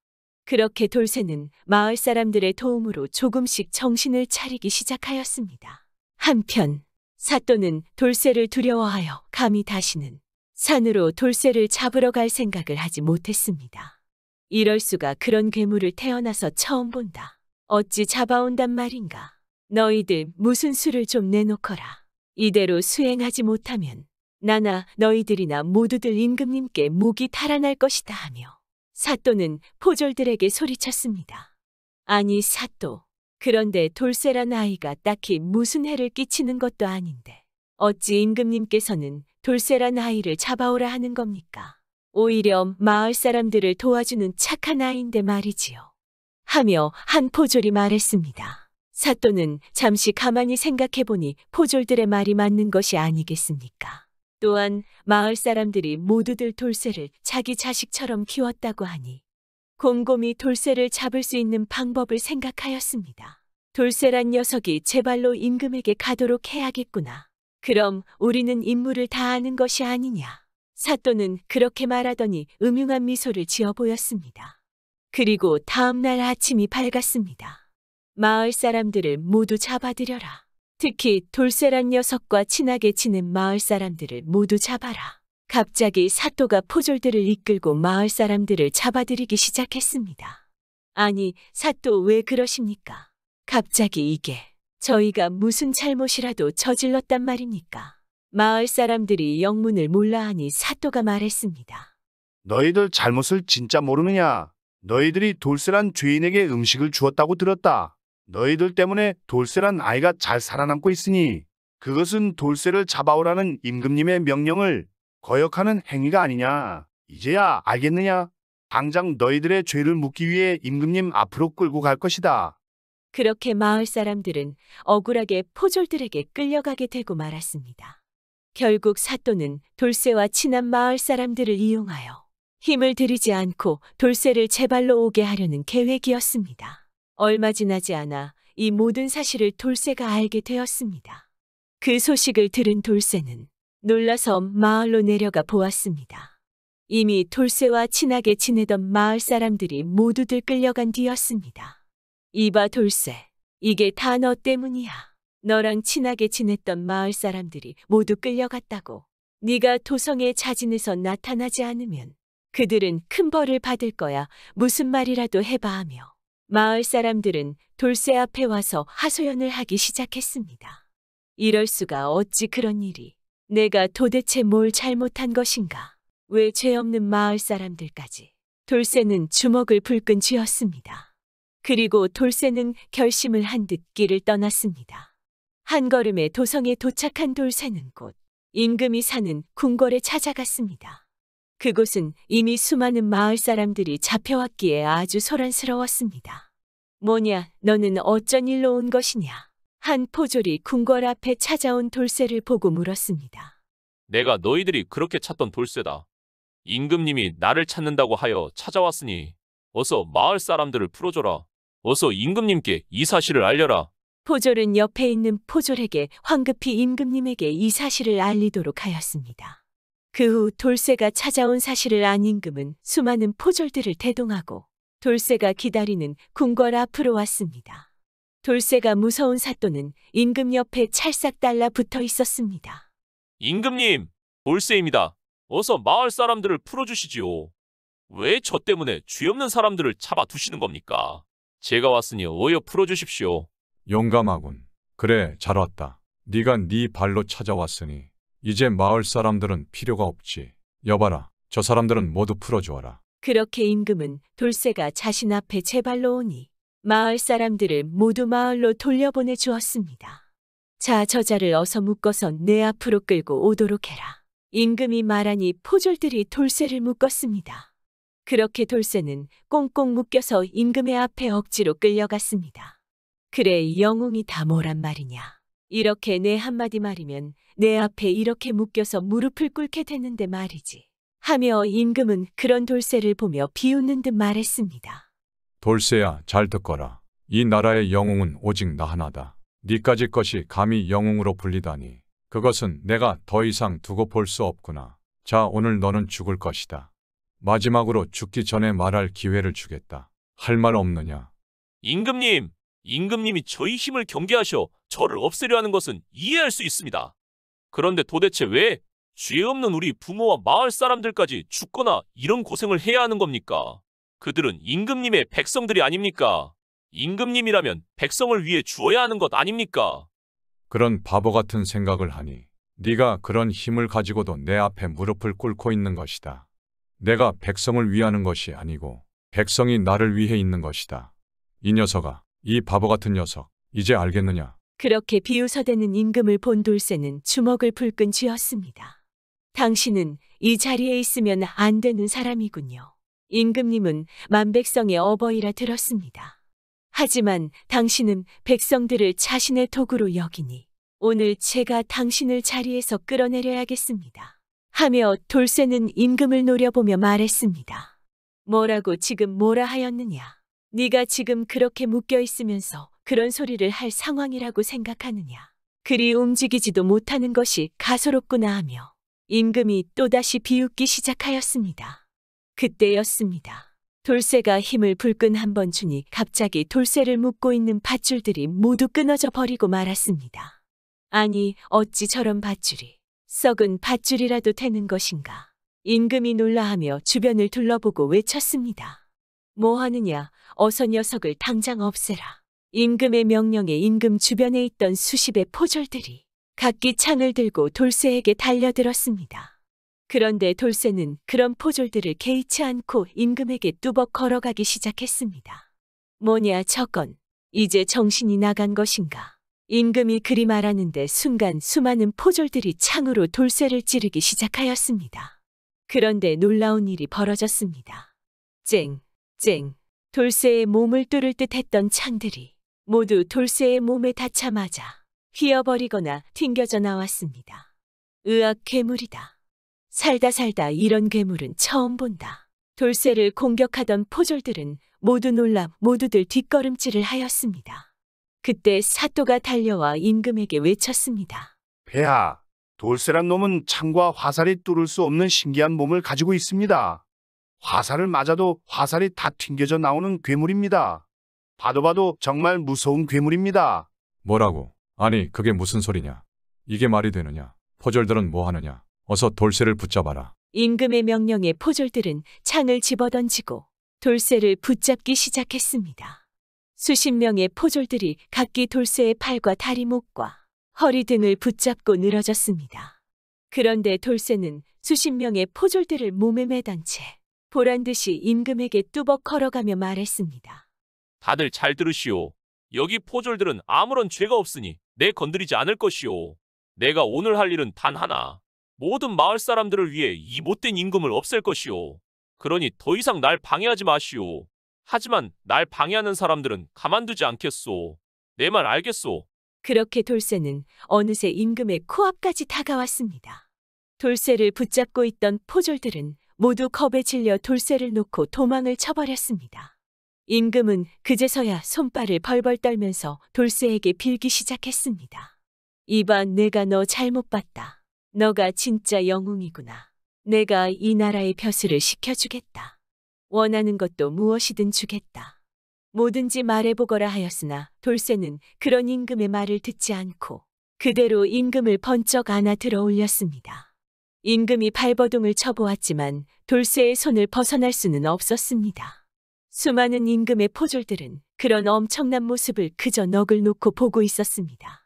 그렇게 돌쇠는 마을 사람들의 도움으로 조금씩 정신을 차리기 시작하였습니다. 한편 사또는 돌쇠를 두려워하여 감히 다시는 산으로 돌쇠를 잡으러 갈 생각을 하지 못했습니다. 이럴 수가 그런 괴물을 태어나서 처음 본다. 어찌 잡아온단 말인가. 너희들 무슨 수를 좀 내놓거라. 이대로 수행하지 못하면 나나 너희들이나 모두들 임금님께 목이 탈환날 것이다 하며 사또는 포졸들에게 소리쳤습니다. 아니 사또, 그런데 돌쇠란 아이가 딱히 무슨 해를 끼치는 것도 아닌데 어찌 임금님께서는 돌쇠란 아이를 잡아오라 하는 겁니까? 오히려 마을 사람들을 도와주는 착한 아이인데 말이지요. 하며 한 포졸이 말했습니다. 사또는 잠시 가만히 생각해보니 포졸들의 말이 맞는 것이 아니겠습니까? 또한 마을 사람들이 모두들 돌쇠를 자기 자식처럼 키웠다고 하니 곰곰이 돌쇠를 잡을 수 있는 방법을 생각하였습니다. 돌쇠란 녀석이 제발로 임금에게 가도록 해야겠구나. 그럼 우리는 임무를 다하는 것이 아니냐. 사또는 그렇게 말하더니 음흉한 미소를 지어 보였습니다. 그리고 다음날 아침이 밝았습니다. 마을 사람들을 모두 잡아들여라. 특히 돌쇠란 녀석과 친하게 지낸 마을 사람들을 모두 잡아라. 갑자기 사또가 포졸들을 이끌고 마을 사람들을 잡아들이기 시작했습니다. 아니, 사또 왜 그러십니까? 갑자기 이게 저희가 무슨 잘못이라도 저질렀단 말입니까? 마을 사람들이 영문을 몰라하니 사또가 말했습니다. 너희들 잘못을 진짜 모르느냐? 너희들이 돌쇠란 죄인에게 음식을 주었다고 들었다. 너희들 때문에 돌쇠란 아이가 잘 살아남고 있으니 그것은 돌쇠를 잡아오라는 임금님의 명령을 거역하는 행위가 아니냐. 이제야 알겠느냐? 당장 너희들의 죄를 묻기 위해 임금님 앞으로 끌고 갈 것이다. 그렇게 마을 사람들은 억울하게 포졸들에게 끌려가게 되고 말았습니다. 결국 사또는 돌쇠와 친한 마을 사람들을 이용하여 힘을 들이지 않고 돌쇠를 제발로 오게 하려는 계획이었습니다. 얼마 지나지 않아 이 모든 사실을 돌쇠가 알게 되었습니다. 그 소식을 들은 돌쇠는 놀라서 마을로 내려가 보았습니다. 이미 돌쇠와 친하게 지내던 마을 사람들이 모두들 끌려간 뒤였습니다. 이봐 돌쇠, 이게 다 너 때문이야. 너랑 친하게 지냈던 마을 사람들이 모두 끌려갔다고. 네가 도성의 자진에서 나타나지 않으면 그들은 큰 벌을 받을 거야. 무슨 말이라도 해봐 하며 마을 사람들은 돌쇠 앞에 와서 하소연을 하기 시작했습니다. 이럴 수가 어찌 그런 일이. 내가 도대체 뭘 잘못한 것인가. 왜 죄 없는 마을 사람들까지. 돌쇠는 주먹을 불끈 쥐었습니다. 그리고 돌쇠는 결심을 한 듯 길을 떠났습니다. 한 걸음에 도성에 도착한 돌쇠는 곧 임금이 사는 궁궐에 찾아갔습니다. 그곳은 이미 수많은 마을 사람들이 잡혀왔기에 아주 소란스러웠습니다. 뭐냐, 너는 어쩐 일로 온 것이냐? 한 포졸이 궁궐 앞에 찾아온 돌쇠를 보고 물었습니다. 내가 너희들이 그렇게 찾던 돌쇠다. 임금님이 나를 찾는다고 하여 찾아왔으니 어서 마을 사람들을 풀어줘라. 어서 임금님께 이 사실을 알려라. 포졸은 옆에 있는 포졸에게 황급히 임금님에게 이 사실을 알리도록 하였습니다. 그후 돌쇠가 찾아온 사실을 안 임금은 수많은 포졸들을 대동하고 돌쇠가 기다리는 궁궐 앞으로 왔습니다. 돌쇠가 무서운 사또는 임금 옆에 찰싹 달라붙어 있었습니다. 임금님, 돌쇠입니다. 어서 마을 사람들을 풀어주시지요. 왜 저 때문에 죄 없는 사람들을 잡아두시는 겁니까? 제가 왔으니 어여 풀어주십시오. 용감하군. 그래, 잘 왔다. 네가 네 발로 찾아왔으니 이제 마을 사람들은 필요가 없지. 여봐라, 저 사람들은 모두 풀어주어라. 그렇게 임금은 돌쇠가 자신 앞에 제발로 오니 마을 사람들을 모두 마을로 돌려보내 주었습니다. 자, 저자를 어서 묶어서 내 앞으로 끌고 오도록 해라. 임금이 말하니 포졸들이 돌쇠를 묶었습니다. 그렇게 돌쇠는 꽁꽁 묶여서 임금의 앞에 억지로 끌려갔습니다. 그래 영웅이 다 뭐란 말이냐. 이렇게 내 한마디 말이면 내 앞에 이렇게 묶여서 무릎을 꿇게 됐는데 말이지. 하며 임금은 그런 돌쇠를 보며 비웃는 듯 말했습니다. 돌쇠야 잘 듣거라. 이 나라의 영웅은 오직 나 하나다. 니까지 것이 감히 영웅으로 불리다니. 그것은 내가 더 이상 두고 볼 수 없구나. 자 오늘 너는 죽을 것이다. 마지막으로 죽기 전에 말할 기회를 주겠다. 할 말 없느냐? 임금님, 임금님이 저희 힘을 경계하셔 저를 없애려 하는 것은 이해할 수 있습니다. 그런데 도대체 왜 죄 없는 우리 부모와 마을 사람들까지 죽거나 이런 고생을 해야 하는 겁니까? 그들은 임금님의 백성들이 아닙니까? 임금님이라면 백성을 위해 주어야 하는 것 아닙니까? 그런 바보 같은 생각을 하니 네가 그런 힘을 가지고도 내 앞에 무릎을 꿇고 있는 것이다. 내가 백성을 위하는 것이 아니고 백성이 나를 위해 있는 것이다. 이 녀석아. 이 바보 같은 녀석, 이제 알겠느냐? 그렇게 비웃어대는 임금을 본 돌쇠는 주먹을 불끈 쥐었습니다. 당신은 이 자리에 있으면 안 되는 사람이군요. 임금님은 만백성의 어버이라 들었습니다. 하지만 당신은 백성들을 자신의 도구로 여기니 오늘 제가 당신을 자리에서 끌어내려야겠습니다. 하며 돌쇠는 임금을 노려보며 말했습니다. 뭐라고 지금 뭐라 하였느냐? 네가 지금 그렇게 묶여 있으면서 그런 소리를 할 상황이라고 생각하느냐. 그리 움직이지도 못하는 것이 가소롭구나 하며 임금이 또다시 비웃기 시작하였습니다. 그때였습니다. 돌쇠가 힘을 불끈 한 번 주니 갑자기 돌쇠를 묶고 있는 밧줄들이 모두 끊어져 버리고 말았습니다. 아니 어찌 저런 밧줄이 썩은 밧줄이라도 되는 것인가. 임금이 놀라하며 주변을 둘러보고 외쳤습니다. 뭐 하느냐 어서 녀석을 당장 없애라. 임금의 명령에 임금 주변에 있던 수십의 포졸들이 각기 창을 들고 돌쇠에게 달려들었습니다. 그런데 돌쇠는 그런 포졸들을 개의치 않고 임금에게 뚜벅 걸어가기 시작했습니다. 뭐냐 저건 이제 정신이 나간 것인가. 임금이 그리 말하는데 순간 수많은 포졸들이 창으로 돌쇠를 찌르기 시작하였습니다. 그런데 놀라운 일이 벌어졌습니다. 쨍! 쟁, 돌쇠의 몸을 뚫을 듯 했던 창들이 모두 돌쇠의 몸에 닿자마자 휘어버리거나 튕겨져 나왔습니다. 의학 괴물이다. 살다 살다 이런 괴물은 처음 본다. 돌쇠를 공격하던 포졸들은 모두 놀라 모두들 뒷걸음질을 하였습니다. 그때 사또가 달려와 임금에게 외쳤습니다. 배하 돌쇠란 놈은 창과 화살이 뚫을 수 없는 신기한 몸을 가지고 있습니다. 화살을 맞아도 화살이 다 튕겨져 나오는 괴물입니다. 봐도 봐도 정말 무서운 괴물입니다. 뭐라고? 아니 그게 무슨 소리냐? 이게 말이 되느냐? 포졸들은 뭐 하느냐? 어서 돌쇠를 붙잡아라. 임금의 명령에 포졸들은 창을 집어던지고 돌쇠를 붙잡기 시작했습니다. 수십 명의 포졸들이 각기 돌쇠의 팔과 다리 목과 허리 등을 붙잡고 늘어졌습니다. 그런데 돌쇠는 수십 명의 포졸들을 몸에 매단 채 보란 듯이 임금에게 뚜벅 걸어가며 말했습니다. 다들 잘 들으시오. 여기 포졸들은 아무런 죄가 없으니 내 건드리지 않을 것이오. 내가 오늘 할 일은 단 하나. 모든 마을 사람들을 위해 이 못된 임금을 없앨 것이오. 그러니 더 이상 날 방해하지 마시오. 하지만 날 방해하는 사람들은 가만두지 않겠소. 내 말 알겠소. 그렇게 돌쇠는 어느새 임금의 코앞까지 다가왔습니다. 돌쇠를 붙잡고 있던 포졸들은 모두 겁에 질려 돌쇠를 놓고 도망을 쳐버렸습니다. 임금은 그제서야 손발을 벌벌 떨면서 돌쇠에게 빌기 시작했습니다. 이반 내가 너 잘못 봤다. 너가 진짜 영웅이구나. 내가 이 나라의 벼슬을 시켜주겠다. 원하는 것도 무엇이든 주겠다. 뭐든지 말해보거라 하였으나 돌쇠는 그런 임금의 말을 듣지 않고 그대로 임금을 번쩍 안아 들어 올렸습니다. 임금이 발버둥을 쳐보았지만 돌쇠의 손을 벗어날 수는 없었습니다. 수많은 임금의 포졸들은 그런 엄청난 모습을 그저 넋을 놓고 보고 있었습니다.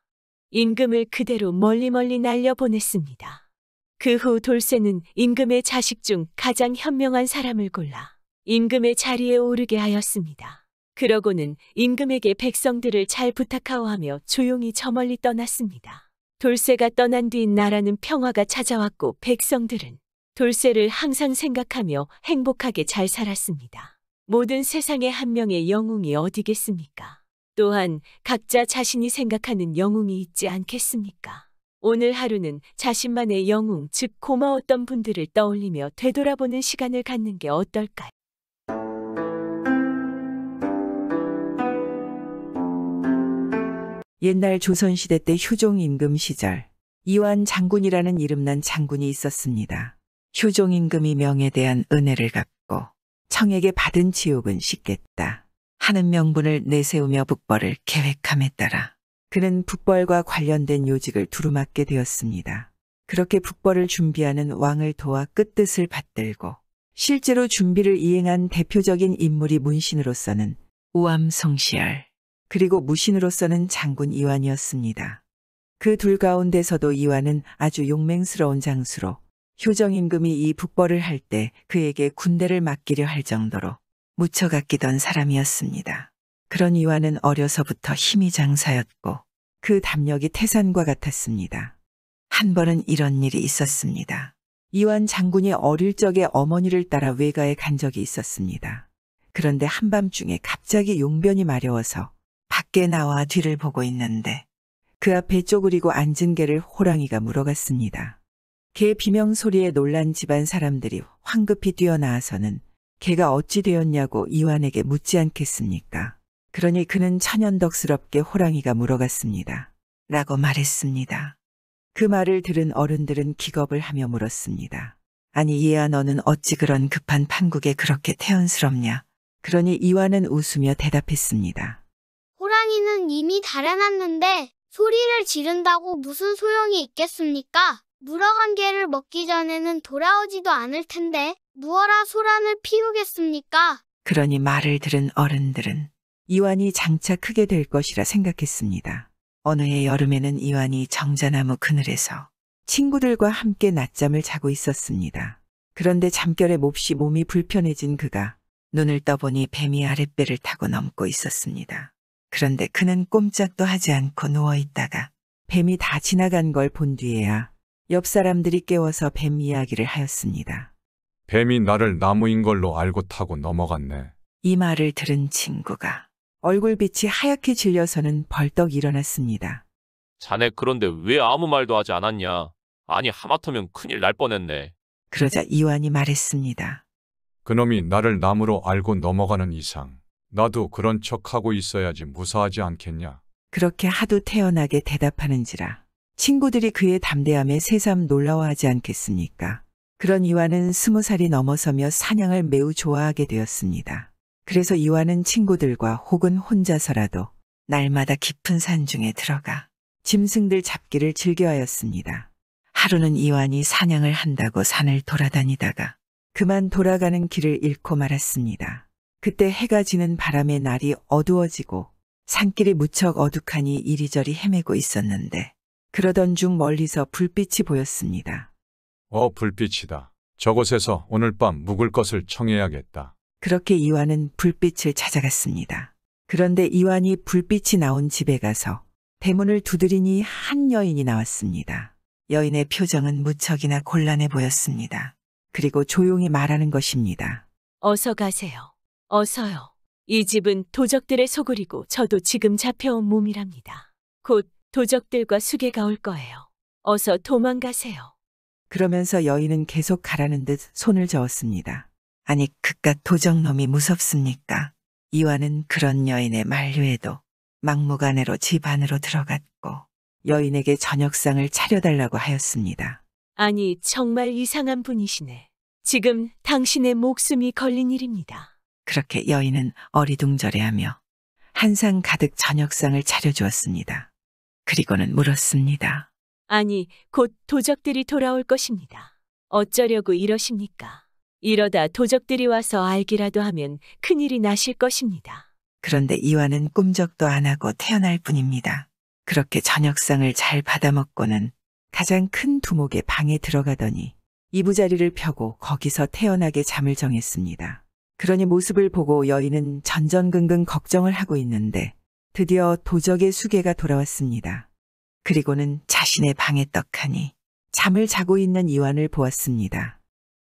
임금을 그대로 멀리멀리 날려보냈습니다. 그 후 돌쇠는 임금의 자식 중 가장 현명한 사람을 골라 임금의 자리에 오르게 하였습니다. 그러고는 임금에게 백성들을 잘 부탁하오하며 조용히 저 멀리 떠났습니다. 돌쇠가 떠난 뒤 나라는 평화가 찾아왔고 백성들은 돌쇠를 항상 생각하며 행복하게 잘 살았습니다. 모든 세상에 한 명의 영웅이 어디겠습니까? 또한 각자 자신이 생각하는 영웅이 있지 않겠습니까? 오늘 하루는 자신만의 영웅, 즉 고마웠던 분들을 떠올리며 되돌아보는 시간을 갖는 게 어떨까요? 옛날 조선시대 때 효종 임금 시절 이완 장군이라는 이름난 장군이 있었습니다. 효종 임금이 명에 대한 은혜를 갖고 청에게 받은 지옥은 쉽겠다 하는 명분을 내세우며 북벌을 계획함에 따라 그는 북벌과 관련된 요직을 두루맞게 되었습니다. 그렇게 북벌을 준비하는 왕을 도와 끝뜻을 받들고 실제로 준비를 이행한 대표적인 인물이 문신으로서는 우암성시열 그리고 무신으로서는 장군 이완이었습니다. 그 둘 가운데서도 이완은 아주 용맹스러운 장수로 효정임금이 이 북벌을 할 때 그에게 군대를 맡기려 할 정도로 묻혀가 끼던 사람이었습니다. 그런 이완은 어려서부터 힘이 장사였고 그 담력이 태산과 같았습니다. 한 번은 이런 일이 있었습니다. 이완 장군이 어릴 적에 어머니를 따라 외가에 간 적이 있었습니다. 그런데 한밤중에 갑자기 용변이 마려워서 밖에 나와 뒤를 보고 있는데 그 앞에 쪼그리고 앉은 개를 호랑이가 물어갔습니다. 개 비명 소리에 놀란 집안 사람들이 황급히 뛰어나와서는 개가 어찌 되었냐고 이완에게 묻지 않겠습니까? 그러니 그는 천연덕스럽게 호랑이가 물어갔습니다. 라고 말했습니다. 그 말을 들은 어른들은 기겁을 하며 물었습니다. 아니 이해야 너는 어찌 그런 급한 판국에 그렇게 태연스럽냐? 그러니 이완은 웃으며 대답했습니다. 나는 이미 달아났는데 소리를 지른다고 무슨 소용이 있겠습니까? 물어간 개를 먹기 전에는 돌아오지도 않을 텐데 무어라 소란을 피우겠습니까? 그러니 말을 들은 어른들은 이완이 장차 크게 될 것이라 생각했습니다. 어느 해 여름에는 이완이 정자나무 그늘에서 친구들과 함께 낮잠을 자고 있었습니다. 그런데 잠결에 몹시 몸이 불편해진 그가 눈을 떠보니 뱀이 아랫배를 타고 넘고 있었습니다. 그런데 그는 꼼짝도 하지 않고 누워있다가 뱀이 다 지나간 걸 본 뒤에야 옆 사람들이 깨워서 뱀 이야기를 하였습니다. 뱀이 나를 나무인 걸로 알고 타고 넘어갔네. 이 말을 들은 친구가 얼굴빛이 하얗게 질려서는 벌떡 일어났습니다. 자네 그런데 왜 아무 말도 하지 않았냐? 아니 하마터면 큰일 날 뻔했네. 그러자 이완이 말했습니다. 그놈이 나를 나무로 알고 넘어가는 이상 나도 그런 척하고 있어야지 무사하지 않겠냐. 그렇게 하도 태연하게 대답하는지라 친구들이 그의 담대함에 새삼 놀라워하지 않겠습니까? 그런 이완은 스무 살이 넘어서며 사냥을 매우 좋아하게 되었습니다. 그래서 이완은 친구들과 혹은 혼자서라도 날마다 깊은 산 중에 들어가 짐승들 잡기를 즐겨하였습니다. 하루는 이완이 사냥을 한다고 산을 돌아다니다가 그만 돌아가는 길을 잃고 말았습니다. 그때 해가 지는 바람에 날이 어두워지고 산길이 무척 어둑하니 이리저리 헤매고 있었는데 그러던 중 멀리서 불빛이 보였습니다. 어, 불빛이다. 저곳에서 오늘 밤 묵을 것을 청해야겠다. 그렇게 이완은 불빛을 찾아갔습니다. 그런데 이완이 불빛이 나온 집에 가서 대문을 두드리니 한 여인이 나왔습니다. 여인의 표정은 무척이나 곤란해 보였습니다. 그리고 조용히 말하는 것입니다. 어서 가세요. 어서요. 이 집은 도적들의 소굴이고 저도 지금 잡혀온 몸이랍니다. 곧 도적들과 수계가 올 거예요. 어서 도망가세요. 그러면서 여인은 계속 가라는 듯 손을 저었습니다. 아니 그깟 도적놈이 무섭습니까? 이와는 그런 여인의 만류에도 막무가내로 집 안으로 들어갔고 여인에게 저녁상을 차려달라고 하였습니다. 아니 정말 이상한 분이시네. 지금 당신의 목숨이 걸린 일입니다. 그렇게 여인은 어리둥절해하며 한상 가득 저녁상을 차려주었습니다. 그리고는 물었습니다. 아니, 곧 도적들이 돌아올 것입니다. 어쩌려고 이러십니까? 이러다 도적들이 와서 알기라도 하면 큰일이 나실 것입니다. 그런데 이와는꿈적도안 하고 태어날 뿐입니다. 그렇게 저녁상을 잘 받아먹고는 가장 큰 두목의 방에 들어가더니 이부자리를 펴고 거기서 태어나게 잠을 정했습니다. 그러니 모습을 보고 여인은 전전긍긍 걱정을 하고 있는데 드디어 도적의 수계가 돌아왔습니다. 그리고는 자신의 방에 떡하니 잠을 자고 있는 이완을 보았습니다.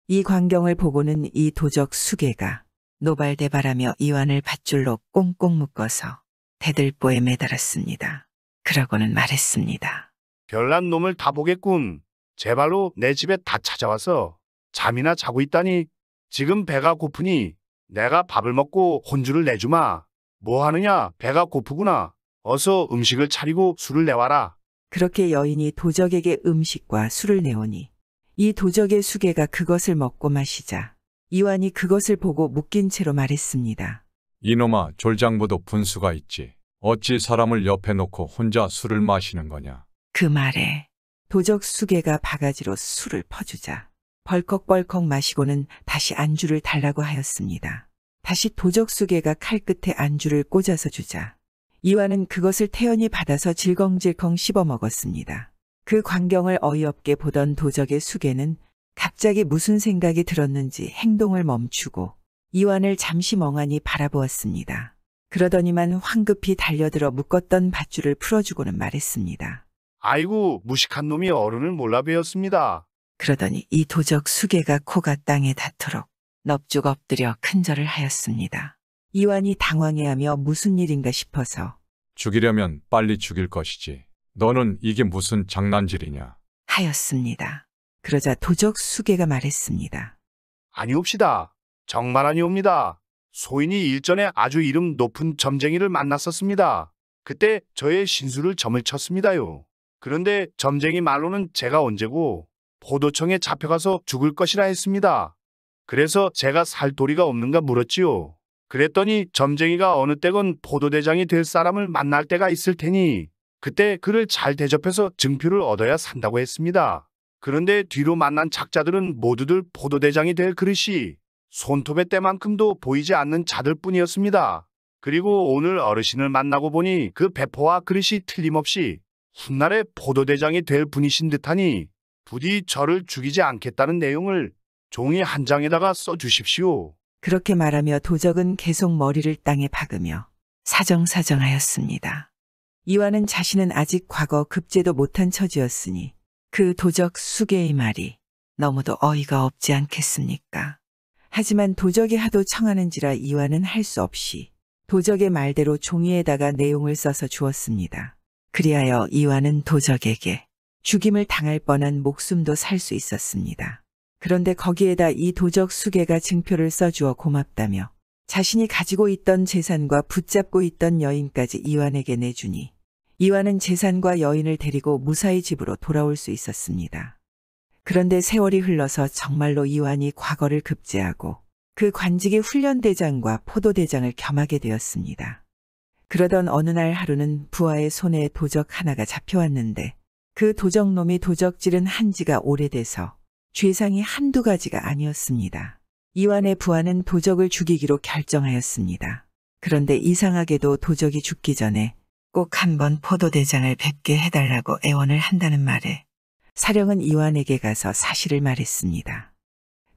이 광경을 보고는 이 도적 수계가 노발대발하며 이완을 밧줄로 꽁꽁 묶어서 대들보에 매달았습니다. 그러고는 말했습니다. 별난 놈을 다 보겠군. 제발로 내 집에 다 찾아와서 잠이나 자고 있다니 지금 배가 고프니 내가 밥을 먹고 혼주를 내주마. 뭐 하느냐? 배가 고프구나. 어서 음식을 차리고 술을 내와라. 그렇게 여인이 도적에게 음식과 술을 내오니 이 도적의 수개가 그것을 먹고 마시자 이완이 그것을 보고 묶인 채로 말했습니다. 이놈아 졸장부도 분수가 있지. 어찌 사람을 옆에 놓고 혼자 술을 마시는 거냐. 그 말에 도적 수개가 바가지로 술을 퍼주자 벌컥벌컥 마시고는 다시 안주를 달라고 하였습니다. 다시 도적수개가 칼끝에 안주를 꽂아서 주자. 이와는 그것을 태연히 받아서 질겅질겅 씹어 먹었습니다. 그 광경을 어이없게 보던 도적의 수개는 갑자기 무슨 생각이 들었는지 행동을 멈추고 이완을 잠시 멍하니 바라보았습니다. 그러더니만 황급히 달려들어 묶었던 밧줄을 풀어주고는 말했습니다. 아이고 무식한 놈이 어른을 몰라 배웠습니다. 그러더니 이 도적 수개가 코가 땅에 닿도록 넙죽 엎드려 큰절을 하였습니다. 이완이 당황해하며 무슨 일인가 싶어서 죽이려면 빨리 죽일 것이지. 너는 이게 무슨 장난질이냐. 하였습니다. 그러자 도적 수개가 말했습니다. 아니옵시다. 정말 아니옵니다. 소인이 일전에 아주 이름 높은 점쟁이를 만났었습니다. 그때 저의 신수를 점을 쳤습니다요. 그런데 점쟁이 말로는 제가 언제고 포도청에 잡혀가서 죽을 것이라 했습니다. 그래서 제가 살 도리가 없는가 물었지요. 그랬더니 점쟁이가 어느 때건 포도대장이 될 사람을 만날 때가 있을 테니 그때 그를 잘 대접해서 증표를 얻어야 산다고 했습니다. 그런데 뒤로 만난 작자들은 모두들 포도대장이 될 그릇이 손톱의 때만큼도 보이지 않는 자들 뿐이었습니다. 그리고 오늘 어르신을 만나고 보니 그 배포와 그릇이 틀림없이 훗날에 포도대장이 될 분이신 듯하니 부디 저를 죽이지 않겠다는 내용을 종이 한 장에다가 써 주십시오. 그렇게 말하며 도적은 계속 머리를 땅에 박으며 사정사정하였습니다. 이와는 자신은 아직 과거 급제도 못한 처지였으니 그 도적 수개의 말이 너무도 어이가 없지 않겠습니까? 하지만 도적이 하도 청하는지라 이와는할 수 없이 도적의 말대로 종이에다가 내용을 써서 주었습니다. 그리하여 이와는 도적에게 죽임을 당할 뻔한 목숨도 살 수 있었습니다. 그런데 거기에다 이 도적 수계가 증표를 써주어 고맙다며 자신이 가지고 있던 재산과 붙잡고 있던 여인까지 이완에게 내주니 이완은 재산과 여인을 데리고 무사히 집으로 돌아올 수 있었습니다. 그런데 세월이 흘러서 정말로 이완이 과거를 급제하고 그관직의 훈련대장과 포도대장을 겸하게 되었습니다. 그러던 어느 날 하루는 부하의 손에 도적 하나가 잡혀왔는데 그 도적놈이 도적질은 한 지가 오래돼서 죄상이 한두 가지가 아니었습니다. 이완의 부하는 도적을 죽이기로 결정하였습니다. 그런데 이상하게도 도적이 죽기 전에 꼭 한 번 포도대장을 뵙게 해달라고 애원을 한다는 말에 사령은 이완에게 가서 사실을 말했습니다.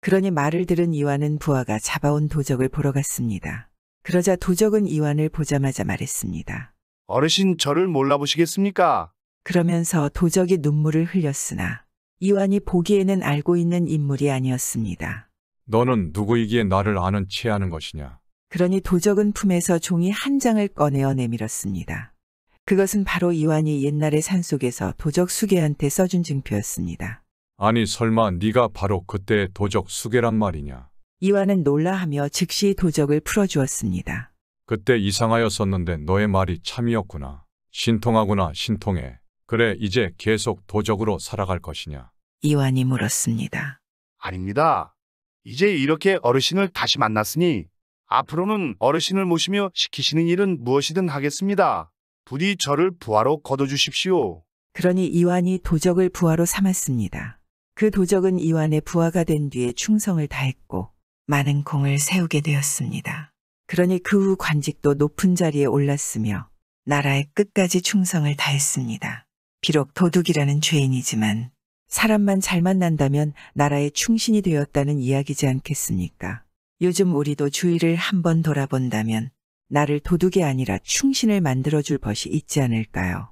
그러니 말을 들은 이완은 부하가 잡아온 도적을 보러 갔습니다. 그러자 도적은 이완을 보자마자 말했습니다. 어르신 저를 몰라보시겠습니까? 그러면서 도적이 눈물을 흘렸으나 이완이 보기에는 알고 있는 인물이 아니었습니다. 너는 누구이기에 나를 아는 체하는 것이냐? 그러니 도적은 품에서 종이 한 장을 꺼내어 내밀었습니다. 그것은 바로 이완이 옛날에 산속에서 도적 수계한테 써준 증표였습니다. 아니 설마 네가 바로 그때 도적 수계란 말이냐? 이완은 놀라하며 즉시 도적을 풀어주었습니다. 그때 이상하였었는데 너의 말이 참이었구나. 신통하구나 신통해. 그래 이제 계속 도적으로 살아갈 것이냐? 이완이 물었습니다. 아닙니다. 이제 이렇게 어르신을 다시 만났으니 앞으로는 어르신을 모시며 시키시는 일은 무엇이든 하겠습니다. 부디 저를 부하로 거둬주십시오. 그러니 이완이 도적을 부하로 삼았습니다. 그 도적은 이완의 부하가 된 뒤에 충성을 다했고 많은 공을 세우게 되었습니다. 그러니 그 후 관직도 높은 자리에 올랐으며 나라의 끝까지 충성을 다했습니다. 비록 도둑이라는 죄인이지만 사람만 잘 만난다면 나라에 충신이 되었다는 이야기지 않겠습니까? 요즘 우리도 주위를 한번 돌아본다면 나를 도둑이 아니라 충신을 만들어줄 벗이 있지 않을까요?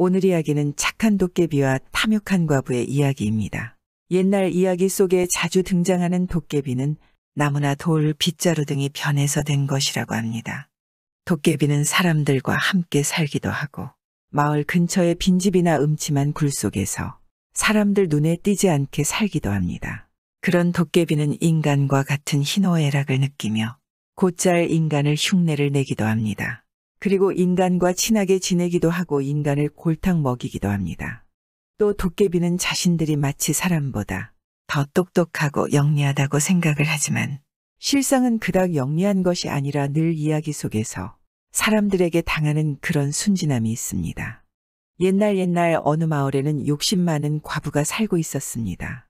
오늘 이야기는 착한 도깨비와 탐욕한 과부의 이야기입니다. 옛날 이야기 속에 자주 등장하는 도깨비는 나무나 돌, 빗자루 등이 변해서 된 것이라고 합니다. 도깨비는 사람들과 함께 살기도 하고 마을 근처의 빈집이나 음침한 굴 속에서 사람들 눈에 띄지 않게 살기도 합니다. 그런 도깨비는 인간과 같은 희노애락을 느끼며 곧잘 인간을 흉내를 내기도 합니다. 그리고 인간과 친하게 지내기도 하고 인간을 골탕 먹이기도 합니다. 또 도깨비는 자신들이 마치 사람보다 더 똑똑하고 영리하다고 생각을 하지만 실상은 그닥 영리한 것이 아니라 늘 이야기 속에서 사람들에게 당하는 그런 순진함이 있습니다. 옛날 옛날 어느 마을에는 욕심 많은 과부가 살고 있었습니다.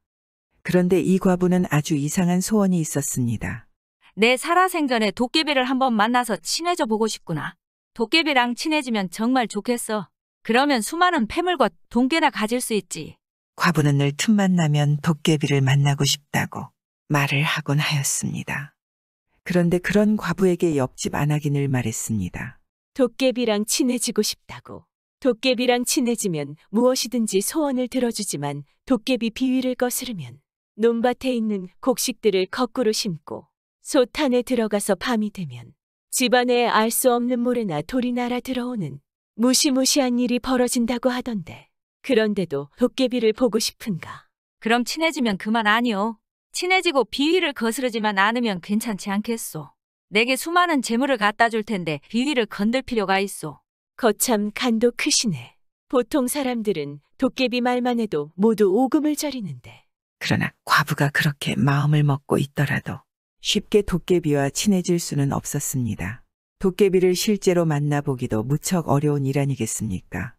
그런데 이 과부는 아주 이상한 소원이 있었습니다. 내 살아생전에 도깨비를 한번 만나서 친해져 보고 싶구나. 도깨비랑 친해지면 정말 좋겠어. 그러면 수많은 폐물과 동계나 가질 수 있지. 과부는 늘 틈만 나면 도깨비를 만나고 싶다고 말을 하곤 하였습니다. 그런데 그런 과부에게 옆집 안하긴을 말했습니다. 도깨비랑 친해지고 싶다고. 도깨비랑 친해지면 무엇이든지 소원을 들어주지만 도깨비 비위를 거스르면 논밭에 있는 곡식들을 거꾸로 심고 소탄에 들어가서 밤이 되면 집안에 알 수 없는 모래나 돌이 날아 들어오는 무시무시한 일이 벌어진다고 하던데 그런데도 도깨비를 보고 싶은가? 그럼 친해지면 그만 아니오. 친해지고 비위를 거스르지만 않으면 괜찮지 않겠소. 내게 수많은 재물을 갖다 줄 텐데 비위를 건들 필요가 있어. 거참 간도 크시네. 보통 사람들은 도깨비 말만 해도 모두 오금을 저리는데. 그러나 과부가 그렇게 마음을 먹고 있더라도 쉽게 도깨비와 친해질 수는 없었습니다. 도깨비를 실제로 만나보기도 무척 어려운 일 아니겠습니까?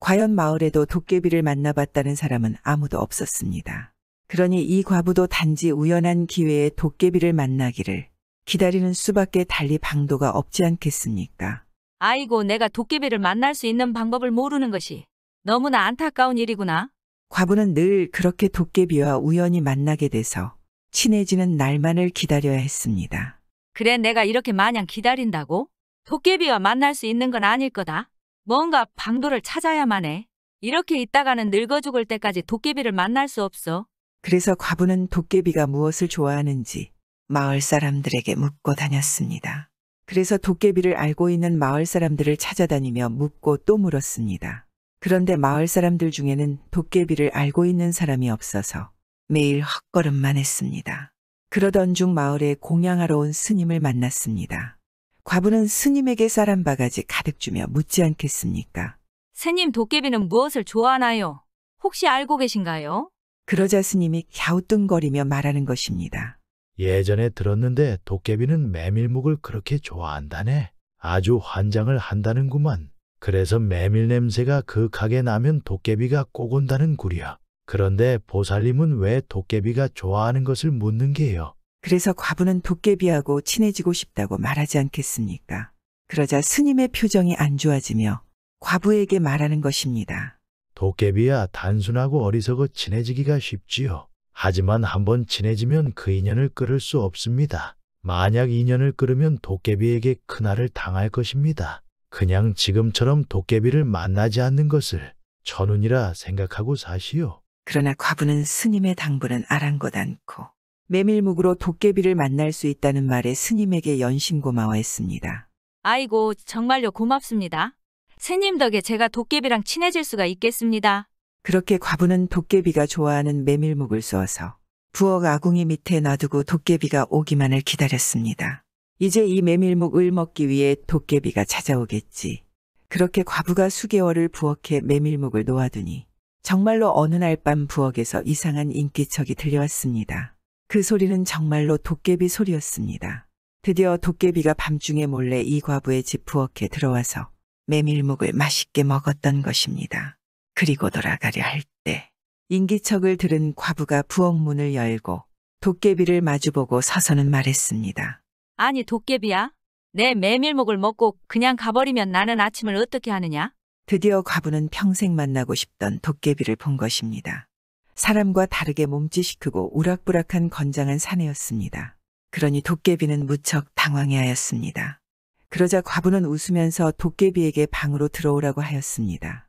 과연 마을에도 도깨비를 만나봤다는 사람은 아무도 없었습니다. 그러니 이 과부도 단지 우연한 기회에 도깨비를 만나기를 기다리는 수밖에 달리 방도가 없지 않겠습니까? 아이고 내가 도깨비를 만날 수 있는 방법을 모르는 것이 너무나 안타까운 일이구나. 과부는 늘 그렇게 도깨비와 우연히 만나게 돼서 친해지는 날만을 기다려야 했습니다. 그래 내가 이렇게 마냥 기다린다고? 도깨비와 만날 수 있는 건 아닐 거다. 뭔가 방도를 찾아야만 해. 이렇게 있다가는 늙어 죽을 때까지 도깨비를 만날 수 없어. 그래서 과부는 도깨비가 무엇을 좋아하는지 마을 사람들에게 묻고 다녔습니다. 그래서 도깨비를 알고 있는 마을 사람들을 찾아다니며 묻고 또 물었습니다. 그런데 마을 사람들 중에는 도깨비를 알고 있는 사람이 없어서 매일 헛걸음만 했습니다. 그러던 중 마을에 공양하러 온 스님을 만났습니다. 과부는 스님에게 쌀한 바가지 가득 주며 묻지 않겠습니까? 스님 도깨비는 무엇을 좋아하나요? 혹시 알고 계신가요? 그러자 스님이 갸우뚱거리며 말하는 것입니다. 예전에 들었는데 도깨비는 메밀묵을 그렇게 좋아한다네. 아주 환장을 한다는구만. 그래서 메밀 냄새가 극하게 나면 도깨비가 꼭 온다는 구려. 그런데 보살님은 왜 도깨비가 좋아하는 것을 묻는 게요? 그래서 과부는 도깨비하고 친해지고 싶다고 말하지 않겠습니까? 그러자 스님의 표정이 안 좋아지며 과부에게 말하는 것입니다. 도깨비야 단순하고 어리석어 친해지기가 쉽지요. 하지만 한번 친해지면 그 인연을 끊을 수 없습니다. 만약 인연을 끊으면 도깨비에게 큰알을 당할 것입니다. 그냥 지금처럼 도깨비를 만나지 않는 것을 천운이라 생각하고 사시오. 그러나 과부는 스님의 당부는 아랑곳 않고 메밀묵으로 도깨비를 만날 수 있다는 말에 스님에게 연신 고마워했습니다. 아이고, 정말요 고맙습니다. 스님 덕에 제가 도깨비랑 친해질 수가 있겠습니다. 그렇게 과부는 도깨비가 좋아하는 메밀묵을 쏘아서 부엌 아궁이 밑에 놔두고 도깨비가 오기만을 기다렸습니다. 이제 이 메밀묵을 먹기 위해 도깨비가 찾아오겠지. 그렇게 과부가 수개월을 부엌에 메밀묵을 놓아두니 정말로 어느 날 밤 부엌에서 이상한 인기척이 들려왔습니다. 그 소리는 정말로 도깨비 소리였습니다. 드디어 도깨비가 밤중에 몰래 이 과부의 집 부엌에 들어와서 메밀묵을 맛있게 먹었던 것입니다. 그리고 돌아가려 할 때 인기척을 들은 과부가 부엌 문을 열고 도깨비를 마주보고 서서는 말했습니다. 아니 도깨비야, 내 메밀묵을 먹고 그냥 가버리면 나는 아침을 어떻게 하느냐? 드디어 과부는 평생 만나고 싶던 도깨비를 본 것입니다. 사람과 다르게 몸짓시크고 우락부락한 건장한 사내였습니다. 그러니 도깨비는 무척 당황해하였습니다. 그러자 과부는 웃으면서 도깨비에게 방으로 들어오라고 하였습니다.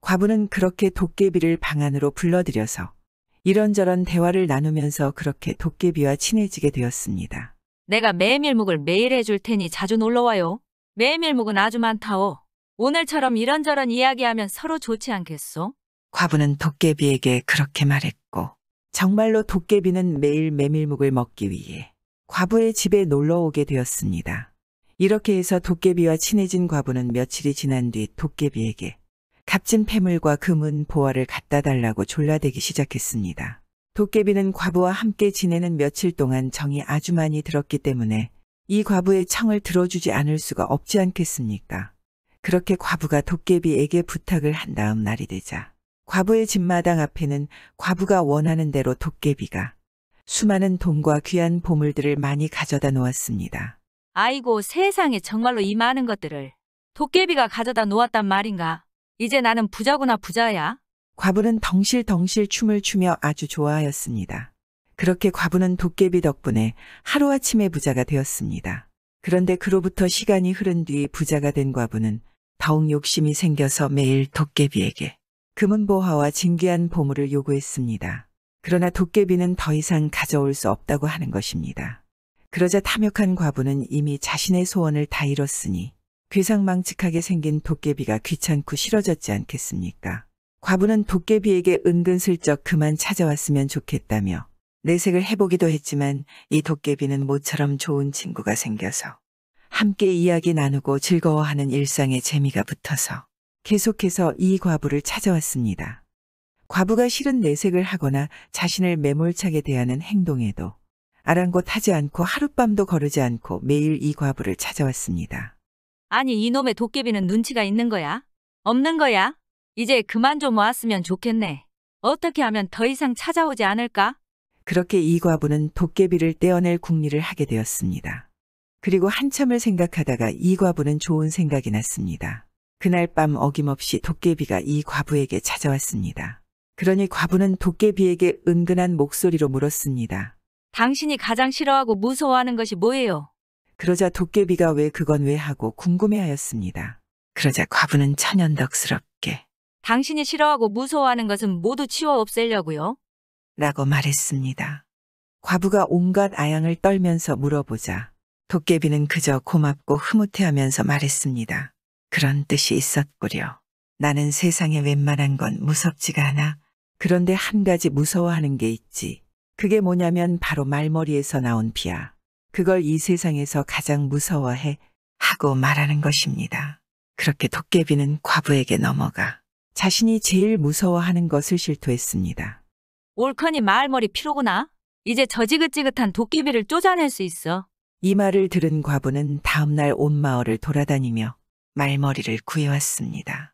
과부는 그렇게 도깨비를 방 안으로 불러들여서 이런저런 대화를 나누면서 그렇게 도깨비와 친해지게 되었습니다. 내가 메밀묵을 매일 해줄 테니 자주 놀러와요. 메밀묵은 아주 많다오. 오늘처럼 이런저런 이야기하면 서로 좋지 않겠소? 과부는 도깨비에게 그렇게 말했고 정말로 도깨비는 매일 메밀묵을 먹기 위해 과부의 집에 놀러 오게 되었습니다. 이렇게 해서 도깨비와 친해진 과부는 며칠이 지난 뒤 도깨비에게 값진 폐물과 금은 보화를 갖다 달라고 졸라대기 시작했습니다. 도깨비는 과부와 함께 지내는 며칠 동안 정이 아주 많이 들었기 때문에 이 과부의 청을 들어주지 않을 수가 없지 않겠습니까? 그렇게 과부가 도깨비에게 부탁을 한 다음 날이 되자 과부의 집마당 앞에는 과부가 원하는 대로 도깨비가 수많은 돈과 귀한 보물들을 많이 가져다 놓았습니다. 아이고 세상에 정말로 이 많은 것들을 도깨비가 가져다 놓았단 말인가. 이제 나는 부자구나 부자야. 과부는 덩실덩실 춤을 추며 아주 좋아하였습니다. 그렇게 과부는 도깨비 덕분에 하루아침에 부자가 되었습니다. 그런데 그로부터 시간이 흐른 뒤 부자가 된 과부는 더욱 욕심이 생겨서 매일 도깨비에게 금은보화와 진귀한 보물을 요구했습니다. 그러나 도깨비는 더 이상 가져올 수 없다고 하는 것입니다. 그러자 탐욕한 과부는 이미 자신의 소원을 다잃었으니 괴상망측하게 생긴 도깨비가 귀찮고 싫어졌지 않겠습니까? 과부는 도깨비에게 은근슬쩍 그만 찾아왔으면 좋겠다며 내색을 해보기도 했지만 이 도깨비는 모처럼 좋은 친구가 생겨서 함께 이야기 나누고 즐거워하는 일상의 재미가 붙어서 계속해서 이 과부를 찾아왔습니다. 과부가 싫은 내색을 하거나 자신을 매몰차게 대하는 행동에도 아랑곳하지 않고 하룻밤도 거르지 않고 매일 이 과부를 찾아왔습니다. 아니 이놈의 도깨비는 눈치가 있는 거야? 없는 거야? 이제 그만 좀 왔으면 좋겠네. 어떻게 하면 더 이상 찾아오지 않을까? 그렇게 이 과부는 도깨비를 떼어낼 궁리를 하게 되었습니다. 그리고 한참을 생각하다가 이 과부는 좋은 생각이 났습니다. 그날 밤 어김없이 도깨비가 이 과부에게 찾아왔습니다. 그러니 과부는 도깨비에게 은근한 목소리로 물었습니다. 당신이 가장 싫어하고 무서워하는 것이 뭐예요? 그러자 도깨비가 왜 그건 왜 하고 궁금해하였습니다. 그러자 과부는 천연덕스럽게 당신이 싫어하고 무서워하는 것은 모두 치워 없애려고요. 라고 말했습니다. 과부가 온갖 아양을 떨면서 물어보자 도깨비는 그저 고맙고 흐뭇해하면서 말했습니다. 그런 뜻이 있었구려. 나는 세상에 웬만한 건 무섭지가 않아. 그런데 한 가지 무서워하는 게 있지. 그게 뭐냐면 바로 말머리에서 나온 피야. 그걸 이 세상에서 가장 무서워해 하고 말하는 것입니다. 그렇게 도깨비는 과부에게 넘어가 자신이 제일 무서워하는 것을 실토했습니다. 올컨니 마을머리 피로구나. 이제 저 지긋지긋한 도깨비를 쪼자낼 수 있어. 이 말을 들은 과부는 다음날 온 마을을 돌아다니며 말머리를 구해왔습니다.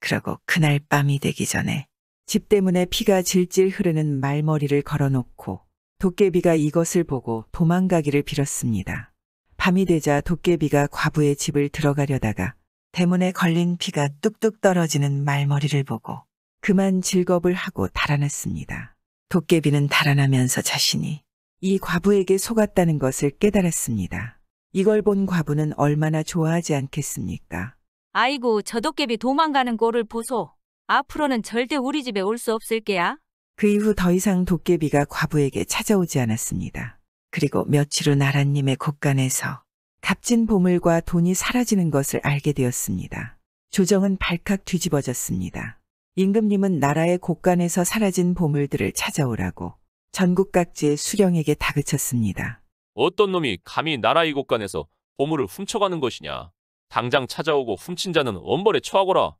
그러고 그날 밤이 되기 전에 집 때문에 피가 질질 흐르는 말머리를 걸어놓고 도깨비가 이것을 보고 도망가기를 빌었습니다. 밤이 되자 도깨비가 과부의 집을 들어가려다가 대문에 걸린 피가 뚝뚝 떨어지는 말머리를 보고 그만 즐겁을 하고 달아났습니다. 도깨비는 달아나면서 자신이 이 과부에게 속았다는 것을 깨달았습니다. 이걸 본 과부는 얼마나 좋아하지 않겠습니까? 아이고 저 도깨비 도망가는 꼴을 보소. 앞으로는 절대 우리 집에 올 수 없을 게야. 그 이후 더 이상 도깨비가 과부에게 찾아오지 않았습니다. 그리고 며칠 후 나라님의 곳간에서 값진 보물과 돈이 사라지는 것을 알게 되었습니다. 조정은 발칵 뒤집어졌습니다. 임금님은 나라의 곳간에서 사라진 보물들을 찾아오라고 전국 각지의 수령에게 다그쳤습니다. 어떤 놈이 감히 나라 이곳간에서 보물을 훔쳐가는 것이냐. 당장 찾아오고 훔친 자는 엄벌에 처하거라.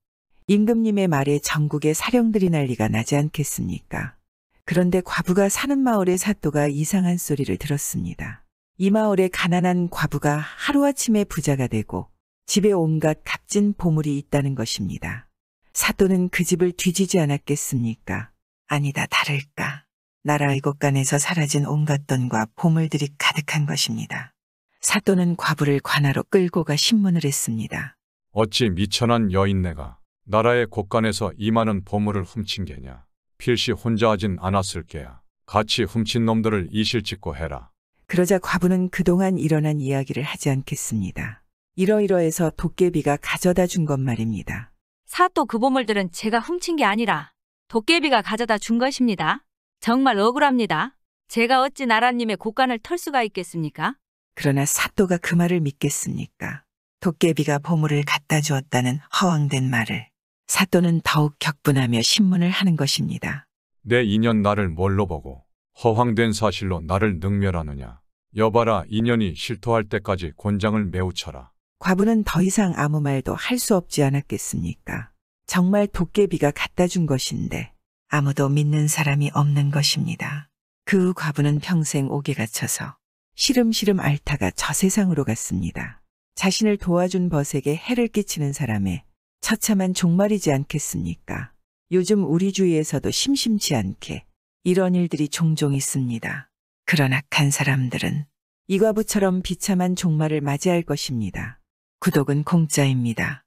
임금님의 말에 전국의 사령들이 난리가 나지 않겠습니까? 그런데 과부가 사는 마을의 사또가 이상한 소리를 들었습니다. 이 마을의 가난한 과부가 하루아침에 부자가 되고 집에 온갖 값진 보물이 있다는 것입니다. 사또는 그 집을 뒤지지 않았겠습니까? 아니다 다를까. 나라 이곳간에서 사라진 온갖 돈과 보물들이 가득한 것입니다. 사또는 과부를 관하로 끌고 가 신문을 했습니다. 어찌 미천한 여인네가 나라의 곳간에서 이만한 보물을 훔친 게냐. 필시 혼자 하진 않았을 게야. 같이 훔친 놈들을 이실직고 해라. 그러자 과부는 그동안 일어난 이야기를 하지 않겠습니다. 이러이러해서 도깨비가 가져다 준 것 말입니다. 사또 그 보물들은 제가 훔친 게 아니라 도깨비가 가져다 준 것입니다. 정말 억울합니다. 제가 어찌 나라님의 곡간을 털 수가 있겠습니까? 그러나 사또가 그 말을 믿겠습니까? 도깨비가 보물을 갖다 주었다는 허황된 말을 사또는 더욱 격분하며 신문을 하는 것입니다. 내 인연 나를 뭘로 보고 허황된 사실로 나를 능멸하느냐. 여봐라 인연이 실토할 때까지 곤장을 메우쳐라. 과부는 더 이상 아무 말도 할 수 없지 않았겠습니까? 정말 도깨비가 갖다 준 것인데 아무도 믿는 사람이 없는 것입니다. 그 과부는 평생 오에 갇혀서 시름시름 앓다가 저 세상으로 갔습니다. 자신을 도와준 벗에게 해를 끼치는 사람의 처참한 종말이지 않겠습니까? 요즘 우리 주위에서도 심심치 않게 이런 일들이 종종 있습니다. 그런 악한 사람들은 이과부처럼 비참한 종말을 맞이할 것입니다. 구독은 공짜입니다.